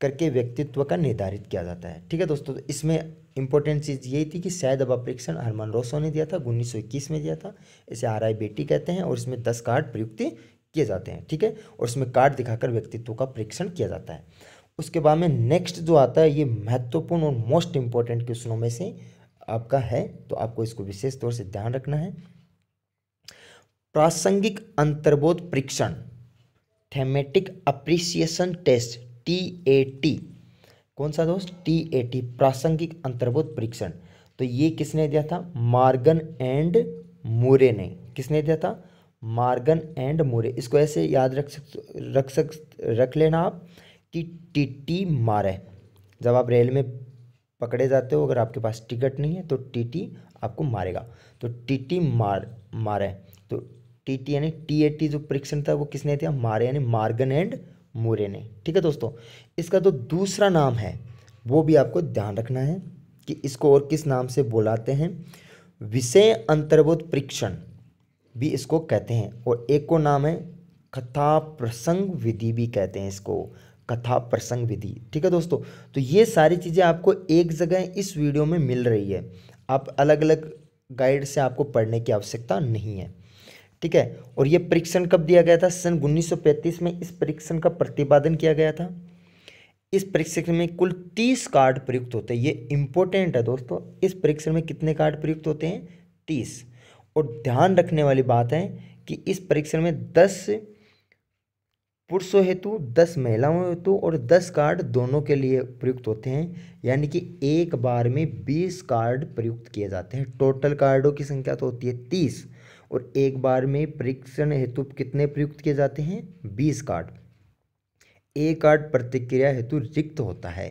करके व्यक्तित्व का निर्धारित किया जाता है ठीक है दोस्तों तो इसमें इंपॉर्टेंट चीज़ यही थी कि शायद अब परीक्षण हरमन रोसो ने दिया था उन्नीस सौ इक्कीस में दिया था इसे आर आई बेटी कहते हैं और इसमें दस कार्ड प्रयुक्त किए जाते हैं ठीक है और इसमें कार्ड दिखाकर व्यक्तित्व का परीक्षण किया जाता है उसके बाद में नेक्स्ट जो आता है ये महत्वपूर्ण और मोस्ट इंपॉर्टेंट क्वेश्चनों में से आपका है तो आपको इसको विशेष तौर से ध्यान रखना है प्रासंगिक अंतर्बोध परीक्षण thematic appreciation test T A T कौन सा दोस्त टी ए टी प्रासंगिक अंतर्भूत परीक्षण तो ये किसने दिया था मार्गन एंड मोरे ने किसने दिया था मार्गन एंड मोरे इसको ऐसे याद रख सक रख सक रख लेना आप कि टी टी मारे जब आप रेल में पकड़े जाते हो अगर आपके पास टिकट नहीं है तो टी टी आपको मारेगा तो टी टी मार मारे तो टी टी यानी टी ए टी जो परीक्षण था वो किसने दिया मारे यानी मार्गन एंड मूरे ने ठीक है दोस्तों इसका जो तो दूसरा नाम है वो भी आपको ध्यान रखना है कि इसको और किस नाम से बुलाते हैं विषय अंतर्भुत परीक्षण भी इसको कहते हैं और एक को नाम है कथा प्रसंग विधि भी कहते हैं इसको कथा प्रसंग विधि ठीक है दोस्तों तो ये सारी चीज़ें आपको एक जगह इस वीडियो में मिल रही है आप अलग अलग गाइड से आपको पढ़ने की आवश्यकता नहीं है ठीक है और ये परीक्षण कब दिया गया था सन 1935 में इस परीक्षण का प्रतिपादन किया गया था इस परीक्षण में कुल तीस कार्ड प्रयुक्त होते हैं ये इंपॉर्टेंट है दोस्तों इस परीक्षण में कितने कार्ड प्रयुक्त होते हैं तीस और ध्यान रखने वाली बात है कि इस परीक्षण में दस पुरुषों हेतु दस महिलाओं हेतु और दस कार्ड दोनों के लिए प्रयुक्त होते हैं यानी कि एक बार में बीस कार्ड प्रयुक्त किए जाते हैं टोटल कार्डों की संख्या तो होती है तीस और एक बार में परीक्षण हेतु कितने प्रयुक्त किए जाते हैं बीस कार्ड एक कार्ड प्रतिक्रिया हेतु रिक्त होता है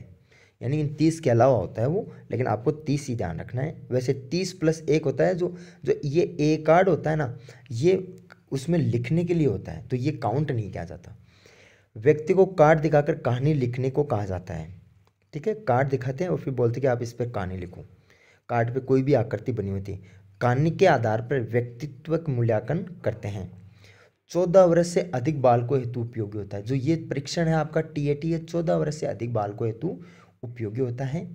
यानी इन तीस के अलावा होता है वो लेकिन आपको तीस ही ध्यान रखना है वैसे तीस प्लस एक होता है जो जो ये ए कार्ड होता है ना ये उसमें लिखने के लिए होता है तो ये काउंट नहीं किया जाता व्यक्ति को कार्ड दिखाकर कहानी लिखने को कहा जाता है ठीक है कार्ड दिखाते हैं और फिर बोलते हैं कि आप इस पर कहानी लिखो कार्ड पे कोई भी आकृति बनी हुई थी कहानी के आधार पर व्यक्तित्व मूल्यांकन करते हैं चौदह वर्ष से अधिक बाल को हेतु उपयोगी होता है जो ये परीक्षण है आपका टी ए टी है चौदह वर्ष से अधिक बाल को हेतु उपयोगी होता है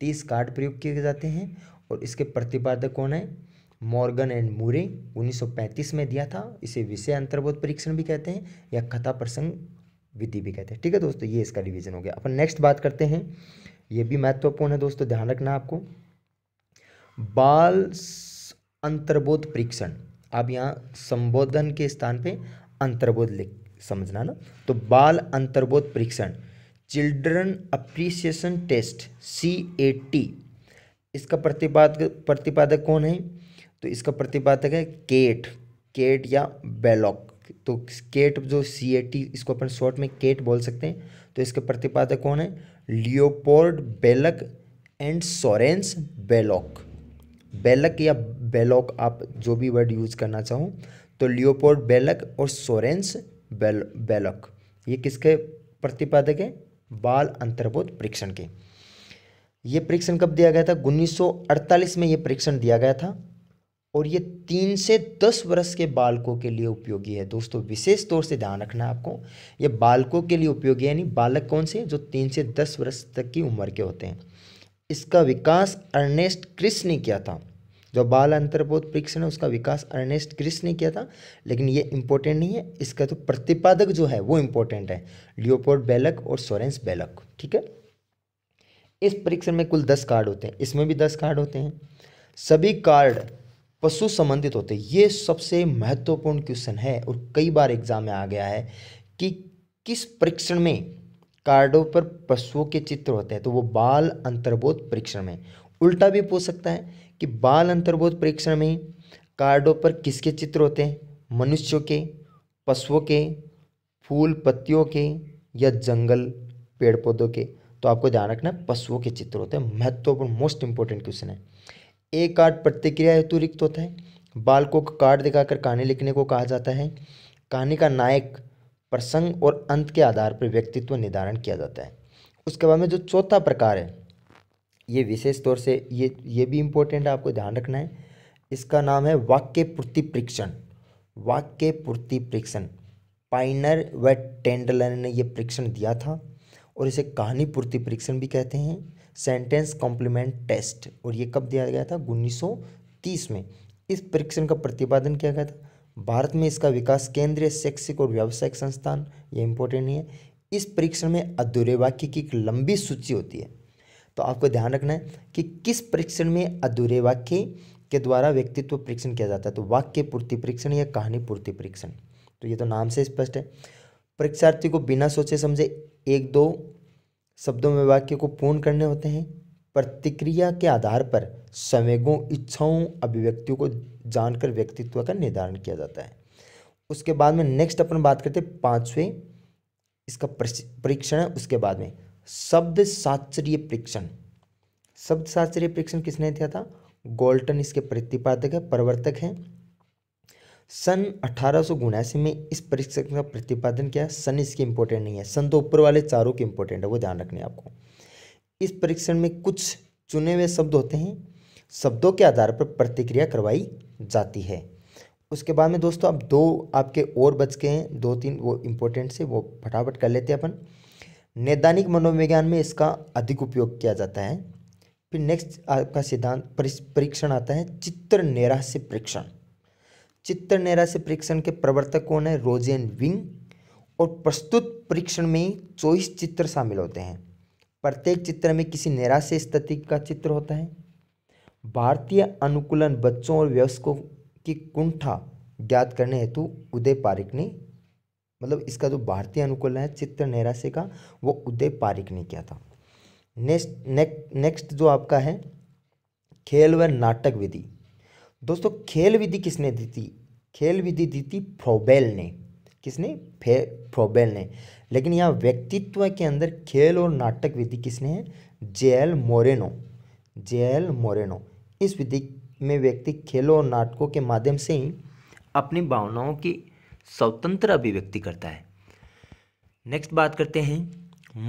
तीस कार्ड प्रयोग किए जाते हैं और इसके प्रतिपादक कौन है मॉर्गन एंड मूरे 1935 में दिया था इसे विषय अंतर्बोध परीक्षण भी कहते हैं या कथा प्रसंग विधि भी कहते हैं ठीक है दोस्तों ये इसका रिवीजन हो गया अपन नेक्स्ट बात करते हैं ये भी महत्वपूर्ण है दोस्तों ध्यान रखना आपको बाल अंतर्बोध परीक्षण आप यहाँ संबोधन के स्थान पे अंतर्बोध लिख समझना ना तो बाल अंतर्बोध परीक्षण children appreciation test C A T इसका प्रतिपादक प्रतिपादक कौन है तो इसका प्रतिपादक है केट केट या बेलॉक तो केट जो सी ए टी इसको अपन शॉर्ट में केट बोल सकते हैं तो इसके प्रतिपादक कौन है Leopold Bellak and Sorens Bellak Bellak या बेलॉक आप जो भी वर्ड यूज़ करना चाहो तो लियोपोर्ड बेलक और सोरेंस बेल बेलक ये किसके प्रतिपादक है बाल अंतर्बोध परीक्षण के ये परीक्षण कब दिया गया था 1948 में ये परीक्षण दिया गया था और ये तीन से दस वर्ष के बालकों के लिए उपयोगी है दोस्तों विशेष तौर से ध्यान रखना है आपको ये बालकों के लिए उपयोगी है यानी बालक कौन से जो तीन से दस वर्ष तक की उम्र के होते हैं इसका विकास अर्नेस्ट क्रिस ने किया था जो बाल अंतर्बोध परीक्षण है उसका विकास अर्नेस्ट ग्रिस ने किया था लेकिन ये इंपॉर्टेंट नहीं है इसका तो प्रतिपादक जो है वो इम्पोर्टेंट है लियोपोर्ड बेलक और सोरेंस बेलक ठीक है इस परीक्षण में कुल दस कार्ड होते हैं इसमें भी दस कार्ड होते हैं सभी कार्ड पशु संबंधित होते हैं ये सबसे महत्वपूर्ण क्वेश्चन है और कई बार एग्जाम में आ गया है कि किस परीक्षण में कार्डों पर पशुओं के चित्र होते हैं तो वो बाल अंतर्बोध परीक्षण में उल्टा भी पूछ सकता है कि बाल अंतर्बोध परीक्षण में कार्डों पर किसके चित्र होते हैं मनुष्यों के पशुओं के फूल पत्तियों के या जंगल पेड़ पौधों के तो आपको ध्यान रखना पशुओं के चित्र होते हैं महत्वपूर्ण मोस्ट इंपॉर्टेंट क्वेश्चन है एक कार्ड प्रतिक्रिया हेतु रिक्त होता है बालकों को कार्ड दिखाकर कहानी लिखने को कहा जाता है कहानी का नायक प्रसंग और अंत के आधार पर व्यक्तित्व निर्धारण किया जाता है उसके बाद में जो चौथा प्रकार है ये विशेष तौर से ये ये भी इम्पोर्टेंट है आपको ध्यान रखना है इसका नाम है वाक्य पूर्ति परीक्षण वाक्य पूर्ति परीक्षण पाइनर व टेंडलर ने यह परीक्षण दिया था और इसे कहानी पूर्ति परीक्षण भी कहते हैं सेंटेंस कॉम्प्लीमेंट टेस्ट और ये कब दिया गया था उन्नीस में इस परीक्षण का प्रतिपादन किया गया था भारत में इसका विकास केंद्रीय शैक्षिक और व्यावसायिक संस्थान ये इम्पोर्टेंट है इस परीक्षण में अधूरे वाक्य की एक लंबी सूची होती है तो आपको ध्यान रखना है कि किस परीक्षण में अधूरे वाक्य के द्वारा व्यक्तित्व परीक्षण किया जाता है तो वाक्य पूर्ति परीक्षण या कहानी पूर्ति परीक्षण तो ये तो नाम से स्पष्ट है परीक्षार्थी को बिना सोचे समझे एक दो शब्दों में वाक्य को पूर्ण करने होते हैं प्रतिक्रिया के आधार पर संवेगों इच्छाओं अभिव्यक्तियों को जानकर व्यक्तित्व का निर्धारण किया जाता है उसके बाद में नेक्स्ट अपन बात करते हैं पाँचवें इसका परीक्षण है उसके बाद में शब्द शास्त्रीय परीक्षण शब्द शास्त्रीय परीक्षण किसने दिया था गोल्टन इसके प्रतिपादक है प्रवर्तक है सन अठारह में इस परीक्षण का प्रतिपादन किया सन इसके इंपोर्टेंट नहीं है सन तो ऊपर वाले चारों के इंपोर्टेंट है वो ध्यान रखने आपको इस परीक्षण में कुछ चुने हुए शब्द होते हैं शब्दों के आधार पर प्रतिक्रिया करवाई जाती है उसके बाद में दोस्तों अब दो आपके और बच गए हैं दो तीन वो इम्पोर्टेंट से वो फटाफट कर लेते हैं अपन नैदानिक मनोविज्ञान में इसका अधिक उपयोग किया जाता है फिर नेक्स्ट आपका सिद्धांत परीक्षण आता है चित्र नैराश्य परीक्षण चित्र नैराश्य परीक्षण के प्रवर्तक कौन है रोजेन विंग और प्रस्तुत परीक्षण में चौबीस चित्र शामिल होते हैं प्रत्येक चित्र में किसी निराश्य स्थिति का चित्र होता है भारतीय अनुकूलन बच्चों और वयस्कों की कुंठा ज्ञात करने हेतु उदय पारिक ने मतलब इसका जो भारतीय अनुकूलन है चित्र नैराश्य का वो उदय पारिक ने किया था नेक्स्ट नेक्स्ट नेक्स्ट जो आपका है खेल व नाटक विधि दोस्तों खेल विधि किसने दी थी खेल विधि दी थी फ्रोबेल ने किसने फे फ्रोबेल ने लेकिन यहाँ व्यक्तित्व के अंदर खेल और नाटक विधि किसने है एल मोरेनो एल मोरेनो इस विधि में व्यक्ति खेलों और नाटकों के माध्यम से ही अपनी भावनाओं की स्वतंत्र अभिव्यक्ति करता है नेक्स्ट बात करते हैं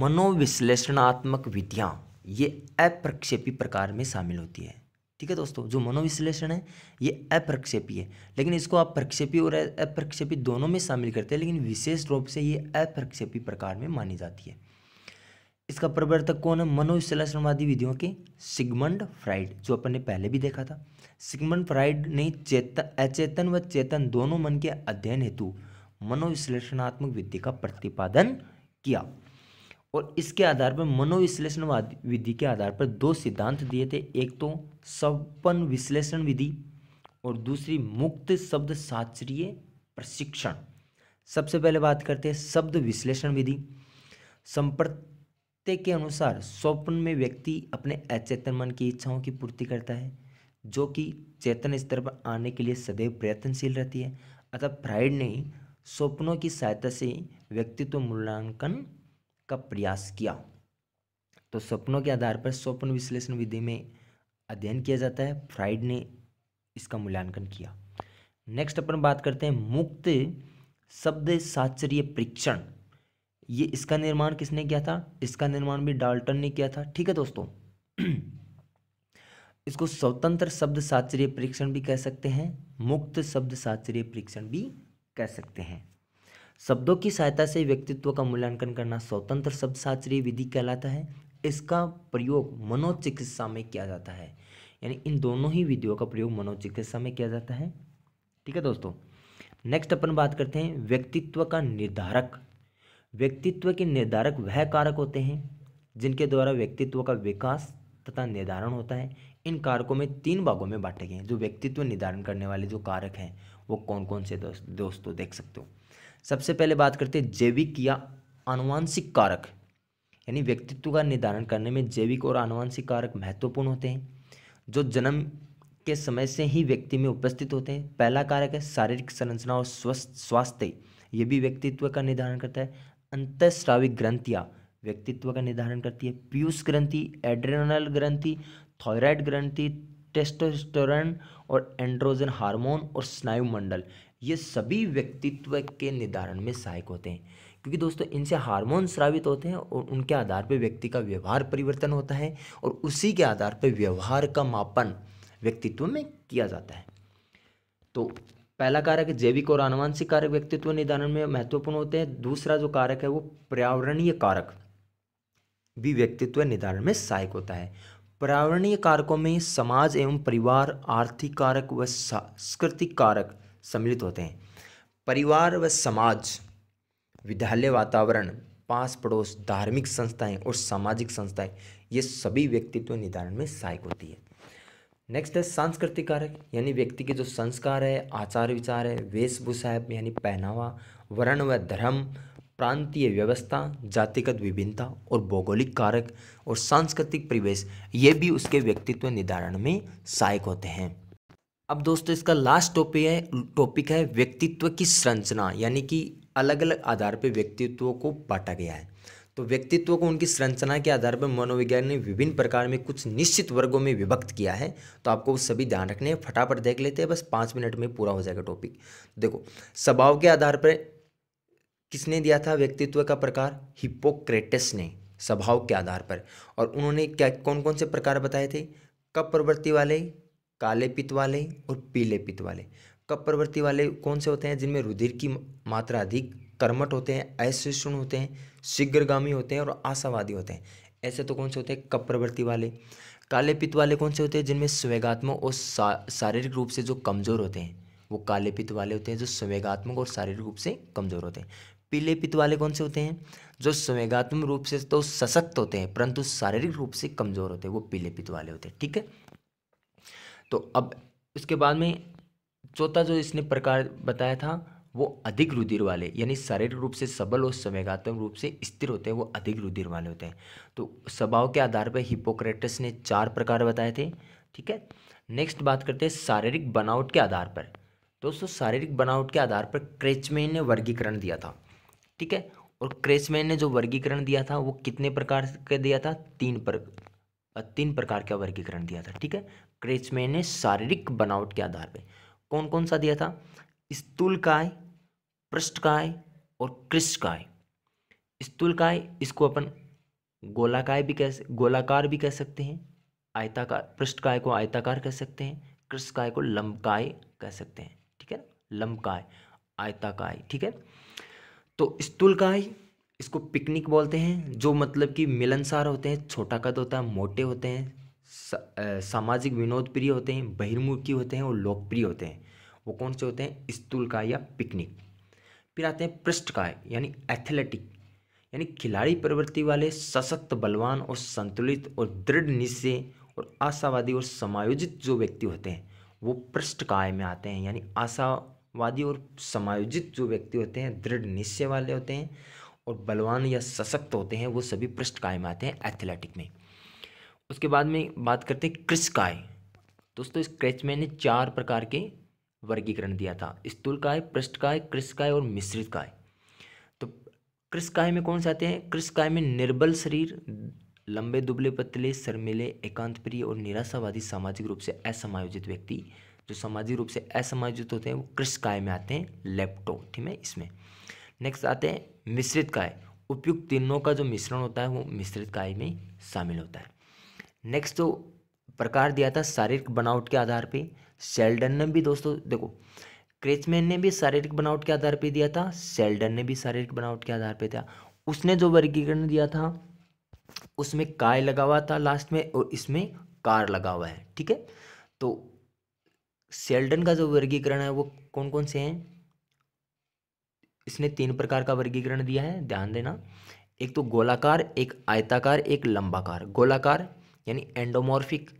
मनोविश्लेषणात्मक विधियाँ ये अप्रक्षेपी प्रकार में शामिल होती है ठीक है दोस्तों जो मनोविश्लेषण है ये अप्रक्षेपी है लेकिन इसको आप प्रक्षेपी और अप्रक्षेपी दोनों में शामिल करते हैं लेकिन विशेष रूप से ये अप्रक्षेपी प्रकार में मानी जाती है इसका प्रवर्तक कौन है मनोज विधियों के सिगमंड फ्राइड जो अपन ने पहले भी देखा था सिगमंड फ्राइड ने चेतन अचेतन व चेतन दोनों मन के अध्ययन हेतु मनोविश्लेषणात्मक विधि का प्रतिपादन किया और इसके आधार पर मनोविश्लेषणवाद विधि के आधार पर दो सिद्धांत दिए थे एक तो सपन विश्लेषण विधि और दूसरी मुक्त शब्द शास्त्रीय प्रशिक्षण सबसे पहले बात करते हैं शब्द विश्लेषण विधि संपर्क सत्य के अनुसार स्वप्न में व्यक्ति अपने अचेतन मन की इच्छाओं की पूर्ति करता है जो कि चेतन स्तर पर आने के लिए सदैव प्रयत्नशील रहती है अतः फ्राइड ने स्वप्नों की सहायता से व्यक्तित्व मूल्यांकन का प्रयास किया तो सपनों के आधार पर स्वप्न विश्लेषण विधि में अध्ययन किया जाता है फ्राइड ने इसका मूल्यांकन किया नेक्स्ट अपन बात करते हैं मुक्त शब्द साचर्य परीक्षण ये इसका निर्माण किसने किया था इसका निर्माण भी डाल्टन ने किया था ठीक है दोस्तों इसको स्वतंत्र शब्द साचर्य परीक्षण भी कह सकते हैं मुक्त शब्द साचर्य परीक्षण भी कह सकते हैं शब्दों की सहायता से व्यक्तित्व का मूल्यांकन करना स्वतंत्र शब्द साचर्य विधि कहलाता है इसका प्रयोग मनोचिकित्सा में किया जाता है यानी इन दोनों ही विधियों का प्रयोग मनोचिकित्सा में किया जाता है ठीक है दोस्तों नेक्स्ट अपन बात करते हैं व्यक्तित्व का निर्धारक व्यक्तित्व के निर्धारक वह कारक होते हैं जिनके द्वारा व्यक्तित्व का विकास तथा निर्धारण होता है इन कारकों में तीन भागों में बांटे गए हैं जो व्यक्तित्व निर्धारण करने वाले जो कारक हैं वो कौन कौन से दोस्त दोस्तों तो देख सकते हो सबसे पहले बात करते हैं जैविक या आनुवांशिक कारक यानी व्यक्तित्व का निर्धारण करने में जैविक और आनुवांशिक कारक महत्वपूर्ण होते हैं जो जन्म के समय से ही व्यक्ति में उपस्थित होते हैं पहला कारक है शारीरिक संरचना और स्वस्थ स्वास्थ्य ये भी व्यक्तित्व का निर्धारण करता है अंतस्राविक ग्रंथियाँ व्यक्तित्व का निर्धारण करती है पीयूष ग्रंथि एड्रेनल ग्रंथि थायराइड ग्रंथि टेस्टोस्टेरोन और एंड्रोजन हार्मोन और स्नायुमंडल ये सभी व्यक्तित्व के निर्धारण में सहायक होते हैं क्योंकि दोस्तों इनसे हार्मोन स्रावित होते हैं और उनके आधार पर व्यक्ति का व्यवहार परिवर्तन होता है और उसी के आधार पर व्यवहार का मापन व्यक्तित्व में किया जाता है तो पहला कारक जैविक और आनुवंशिक कारक व्यक्तित्व निर्धारण में महत्वपूर्ण होते हैं दूसरा जो कारक है वो पर्यावरणीय कारक भी व्यक्तित्व निर्धारण में सहायक होता है पर्यावरणीय कारकों में समाज एवं परिवार आर्थिक कारक व सांस्कृतिक कारक सम्मिलित होते हैं परिवार व समाज विद्यालय वातावरण पास पड़ोस धार्मिक संस्थाएं और सामाजिक संस्थाएं ये सभी व्यक्तित्व निर्धारण में सहायक होती है नेक्स्ट है सांस्कृतिक कारक यानी व्यक्ति के जो संस्कार है आचार विचार है वेशभूषा है यानी पहनावा वर्ण व धर्म प्रांतीय व्यवस्था जातिगत विभिन्नता और भौगोलिक कारक और सांस्कृतिक परिवेश ये भी उसके व्यक्तित्व निर्धारण में सहायक होते हैं अब दोस्तों इसका लास्ट टॉपिक है टॉपिक है व्यक्तित्व की संरचना यानी कि अलग अलग आधार पर व्यक्तित्व को बांटा गया है तो व्यक्तित्व को उनकी संरचना के आधार पर मनोविज्ञान ने विभिन्न प्रकार में कुछ निश्चित वर्गों में विभक्त किया है तो आपको सभी ध्यान रखने हैं फटाफट देख लेते हैं बस पाँच मिनट में पूरा हो जाएगा टॉपिक देखो स्वभाव के आधार पर किसने दिया था व्यक्तित्व का प्रकार हिपोक्रेटिस ने स्वभाव के आधार पर और उन्होंने क्या कौन कौन से प्रकार बताए थे कप प्रवृत्ति वाले काले पित्त वाले और पीले पित्त वाले कप प्रवृत्ति वाले कौन से होते हैं जिनमें रुधिर की मात्रा अधिक कर्मठ होते हैं अशिष्ण होते हैं शीघ्रगामी होते हैं और आशावादी होते हैं ऐसे तो कौन से होते हैं कप्रवृत्ति वाले काले पित्त वाले कौन से होते हैं जिनमें स्वेगात्मक और शारीरिक रूप से जो कमज़ोर होते हैं वो काले पित्त वाले होते हैं जो स्वेगात्मक और शारीरिक रूप से कमज़ोर होते हैं पीले पित्त वाले कौन से होते हैं जो स्वेगात्मक रूप से तो सशक्त होते हैं परंतु शारीरिक रूप से कमज़ोर होते हैं वो पीले पित्त वाले होते हैं ठीक है तो अब उसके बाद में चौथा जो इसने प्रकार बताया था वो अधिक रुधिर वाले यानी शारीरिक रूप से सबल और संवेगात्मक रूप से स्थिर होते हैं वो अधिक रुधिर वाले होते हैं तो स्वभाव के आधार पर हिपोक्रेटस ने चार प्रकार बताए थे ठीक है नेक्स्ट बात करते हैं शारीरिक बनावट के आधार पर दोस्तों शारीरिक बनावट के आधार पर क्रेचमैन ने वर्गीकरण दिया था ठीक है और क्रेचमैन ने जो वर्गीकरण दिया था वो कितने प्रकार का दिया था तीन पर तीन प्रकार का वर्गीकरण दिया था ठीक है क्रेचमैन ने शारीरिक बनावट के आधार पर कौन कौन सा दिया था स्थूलकाय पृष्ठकाय और कृष्णकाय स्थूलकाय इसको अपन गोलाकाय भी कह गोलाकार भी कह सकते हैं आयताकार पृष्ठकाय को आयताकार कह सकते हैं कृष्णकाय को लंबकाय कह सकते हैं ठीक है ना लंबकाय आयताकाय ठीक है तो स्थूलकाय इसको पिकनिक बोलते हैं जो मतलब कि मिलनसार होते हैं छोटा कद होता है मोटे होते हैं सामाजिक विनोद प्रिय होते हैं बहिर्मुखी होते हैं और लोकप्रिय होते हैं वो कौन से होते हैं स्तूल काय या पिकनिक फिर आते हैं पृष्ठ काय यानी एथलेटिक यानी खिलाड़ी प्रवृत्ति वाले सशक्त बलवान और संतुलित और दृढ़ निश्चय और आशावादी और समायोजित जो व्यक्ति होते हैं वो पृष्ठ काय में आते हैं यानी आशावादी और समायोजित जो व्यक्ति होते हैं दृढ़ निश्चय वाले होते हैं और बलवान या सशक्त होते हैं वो सभी पृष्ठ काय में आते हैं एथलेटिक में उसके बाद में बात करते हैं क्रिस दोस्तों इस क्रैच में ने चार प्रकार के वर्गीकरण दिया था स्थूलकाय पृष्ठकाय कृषकाय और मिश्रित काय तो कृषकाय में कौन से आते हैं कृषकाय में निर्बल शरीर लंबे दुबले पतले शर्मिले एकांत प्रिय और निराशावादी सामाजिक रूप से असमायोजित व्यक्ति जो सामाजिक रूप से असमायोजित होते हैं वो कृषकाय में आते हैं लेप्टो ठीक है इसमें नेक्स्ट आते हैं मिश्रित काय उपयुक्त तीनों का जो मिश्रण होता है वो मिश्रित काय में शामिल होता है नेक्स्ट जो तो प्रकार दिया था शारीरिक बनावट के आधार पर सेल्डन ने भी दोस्तों देखो क्रेचमैन ने भी शारीरिक बनावट के आधार पर दिया था सेल्डन ने भी शारीरिक बनावट के आधार पर दिया उसने जो वर्गीकरण दिया था उसमें काय लगा हुआ था लास्ट में और इसमें कार लगा हुआ है ठीक है तो सेल्डन का जो वर्गीकरण है वो कौन कौन से हैं इसने तीन प्रकार का वर्गीकरण दिया है ध्यान देना एक तो गोलाकार एक आयताकार एक लंबाकार गोलाकार यानी एंडोमॉर्फिक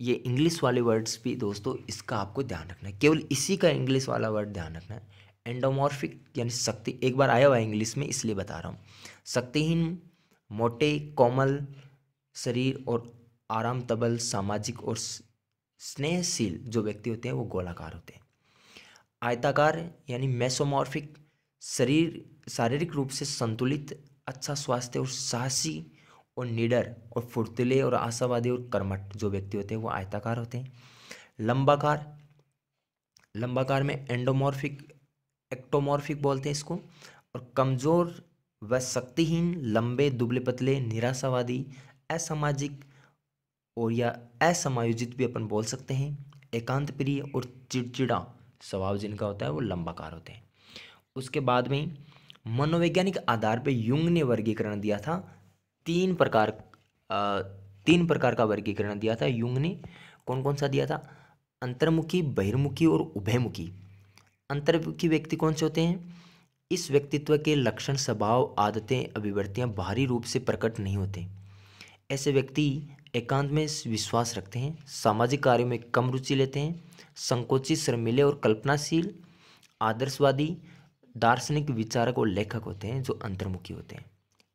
ये इंग्लिश वाले वर्ड्स भी दोस्तों इसका आपको ध्यान रखना है केवल इसी का इंग्लिश वाला वर्ड ध्यान रखना है एंडोमॉर्फिक यानी शक्ति एक बार आया हुआ इंग्लिश में इसलिए बता रहा हूँ शक्तिहीन मोटे कोमल शरीर और आराम तबल सामाजिक और स्नेहशील जो व्यक्ति होते हैं वो गोलाकार होते हैं आयताकार यानी मेसोमॉर्फिक शरीर शारीरिक रूप से संतुलित अच्छा स्वास्थ्य और साहसी और निडर और फुर्तीले और आशावादी और कर्मठ जो व्यक्ति होते हैं वो आयताकार होते हैं लंबाकार लंबाकार में एंडोमॉर्फिक एक्टोमॉर्फिक बोलते हैं इसको और कमज़ोर व शक्तिहीन लंबे दुबले पतले निराशावादी असामाजिक और या असमायोजित भी अपन बोल सकते हैं एकांत प्रिय और चिड़चिड़ा स्वभाव जिनका होता है वो लंबाकार होते हैं उसके बाद में मनोवैज्ञानिक आधार पर युंग ने वर्गीकरण दिया था तीन प्रकार तीन प्रकार का वर्गीकरण दिया था युंग ने कौन कौन सा दिया था अंतर्मुखी बहिर्मुखी और उभयमुखी अंतर्मुखी व्यक्ति कौन से होते हैं इस व्यक्तित्व के लक्षण स्वभाव आदतें अभिव्यक्तियाँ बाहरी रूप से प्रकट नहीं होते ऐसे व्यक्ति एकांत में विश्वास रखते हैं सामाजिक कार्यों में कम रुचि लेते हैं संकोचित शर्मिले और कल्पनाशील आदर्शवादी दार्शनिक विचारक और लेखक होते हैं जो अंतर्मुखी होते हैं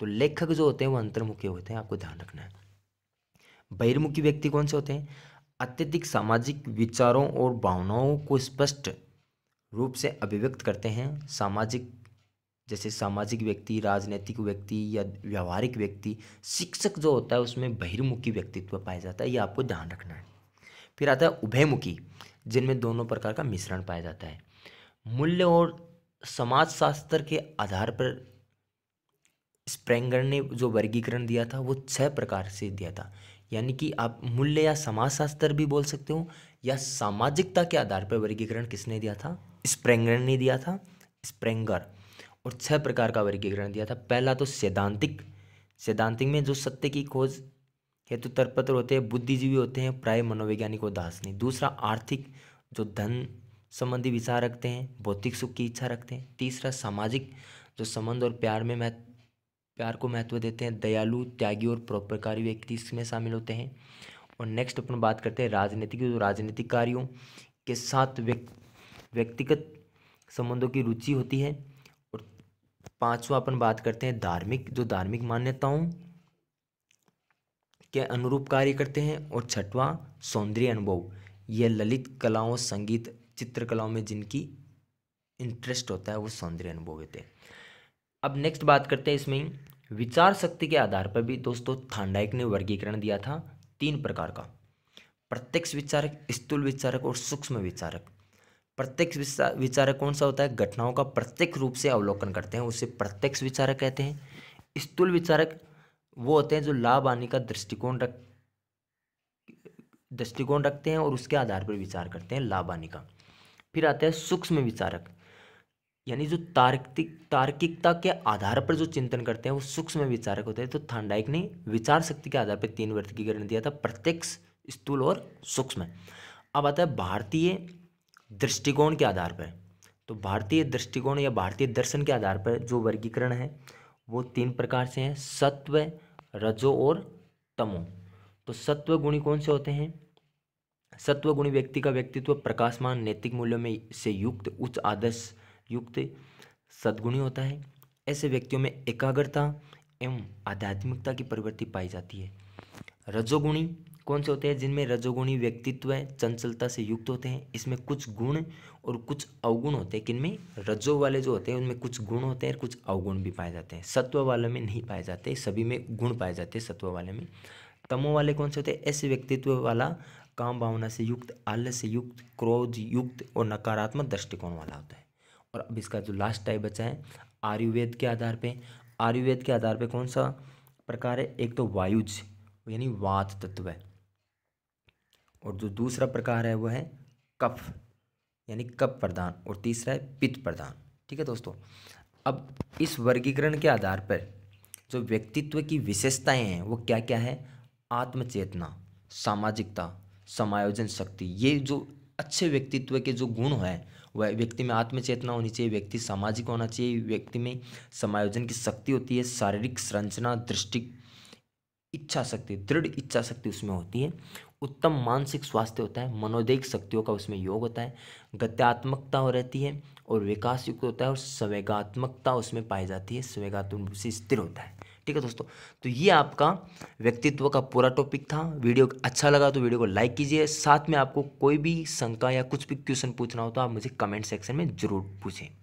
तो लेखक जो होते हैं वो अंतर्मुखी होते हैं आपको ध्यान रखना है बहिर्मुखी व्यक्ति कौन से होते हैं अत्यधिक सामाजिक विचारों और भावनाओं को स्पष्ट रूप से अभिव्यक्त करते हैं सामाजिक जैसे सामाजिक व्यक्ति राजनीतिक व्यक्ति या व्यावहारिक व्यक्ति शिक्षक जो होता है उसमें बहिर्मुखी व्यक्तित्व पाया जाता है ये आपको ध्यान रखना है फिर आता है उभयमुखी जिनमें दोनों प्रकार का मिश्रण पाया जाता है मूल्य और समाजशास्त्र के आधार पर स्प्रेंगर ने जो वर्गीकरण दिया था वो छह प्रकार से दिया था यानी कि आप मूल्य या समाजशास्त्र भी बोल सकते हो या सामाजिकता के आधार पर वर्गीकरण किसने दिया था स्प्रेंगर ने दिया था स्प्रेंगर और छह प्रकार का वर्गीकरण दिया था पहला तो सैद्धांतिक सैद्धांतिक में जो सत्य की खोज हेतु तो तरपत्र होते हैं बुद्धिजीवी होते हैं प्राय मनोवैज्ञानिक दार्शनिक दूसरा आर्थिक जो धन संबंधी विचार रखते हैं भौतिक सुख की इच्छा रखते हैं तीसरा सामाजिक जो संबंध और प्यार में महत्व प्यार को महत्व देते हैं दयालु त्यागी और परोपकारी व्यक्ति इसमें शामिल होते हैं और नेक्स्ट अपन बात करते हैं राजनीतिक तो राजनीतिक कार्यों के साथ व्यक्तिगत संबंधों की रुचि होती है और पांचवा अपन बात करते हैं धार्मिक जो धार्मिक मान्यताओं के अनुरूप कार्य करते हैं और छठवां सौंदर्य अनुभव यह ललित कलाओं संगीत चित्रकलाओं में जिनकी इंटरेस्ट होता है वो सौंदर्य अनुभव होते हैं अब नेक्स्ट बात करते हैं इसमें विचार शक्ति के आधार पर भी दोस्तों थांडाइक ने वर्गीकरण दिया था तीन प्रकार का प्रत्यक्ष विचारक स्थूल विचारक और सूक्ष्म विचारक प्रत्यक्ष विचारक कौन सा होता है घटनाओं का प्रत्यक्ष रूप से अवलोकन करते हैं उसे प्रत्यक्ष विचारक कहते हैं स्थूल विचारक वो होते हैं जो लाभ आने का दृष्टिकोण रख दृष्टिकोण रखते हैं और उसके आधार पर विचार करते हैं लाभ आने का फिर आते हैं सूक्ष्म विचारक यानी जो तार्किक तार्किकता के आधार पर जो चिंतन करते हैं वो सूक्ष्म विचारक होते हैं तो थांडाइक ने विचार शक्ति के आधार पर तीन वर्गीकरण दिया था प्रत्यक्ष स्थूल और सूक्ष्म अब आता है भारतीय दृष्टिकोण के आधार पर तो भारतीय दृष्टिकोण या भारतीय दर्शन के आधार पर जो वर्गीकरण है वो तीन प्रकार से हैं सत्व रजो और तमो तो सत्व गुणी कौन से होते हैं सत्व गुणी व्यक्ति का व्यक्तित्व प्रकाशमान नैतिक मूल्यों में से युक्त उच्च आदर्श युक्त सद्गुणी होता है ऐसे व्यक्तियों में एकाग्रता एवं आध्यात्मिकता की प्रवृत्ति पाई जाती है रजोगुणी कौन से होते हैं जिनमें रजोगुणी व्यक्तित्व चंचलता से युक्त होते हैं इसमें कुछ गुण और कुछ अवगुण होते हैं किनमें रजो वाले जो होते हैं उनमें कुछ गुण होते हैं और कुछ अवगुण भी पाए जाते हैं सत्व वाले में नहीं पाए जाते सभी में गुण पाए जाते हैं सत्व वाले में तमो वाले कौन से होते हैं ऐसे व्यक्तित्व वाला काम भावना से युक्त आलस्य से युक्त क्रोध युक्त और नकारात्मक दृष्टिकोण वाला होता है और अब इसका जो लास्ट टाइप बचा है आयुर्वेद के आधार पे आयुर्वेद के आधार पे कौन सा प्रकार है एक तो वायुज यानी वात तत्व है और जो दूसरा प्रकार है वह है कफ यानी कफ प्रधान और तीसरा है पित्त प्रधान ठीक है दोस्तों अब इस वर्गीकरण के आधार पर जो व्यक्तित्व की विशेषताएं हैं वो क्या क्या है आत्मचेतना सामाजिकता समायोजन शक्ति ये जो अच्छे व्यक्तित्व के जो गुण हैं व्यक्ति में आत्मचेतना होनी चाहिए व्यक्ति सामाजिक होना चाहिए व्यक्ति में समायोजन की शक्ति होती है शारीरिक संरचना दृष्टि इच्छा शक्ति दृढ़ इच्छा शक्ति उसमें होती है उत्तम मानसिक स्वास्थ्य होता है मनोदेक शक्तियों का उसमें योग होता है गत्यात्मकता हो रहती है और विकास युक्त होता है और संवेगात्मकता उसमें पाई जाती है संवेगात्मक से स्थिर होता है ठीक है दोस्तों तो ये आपका व्यक्तित्व का पूरा टॉपिक था वीडियो अच्छा लगा तो वीडियो को लाइक कीजिए साथ में आपको कोई भी शंका या कुछ भी क्वेश्चन पूछना हो तो आप मुझे कमेंट सेक्शन में ज़रूर पूछें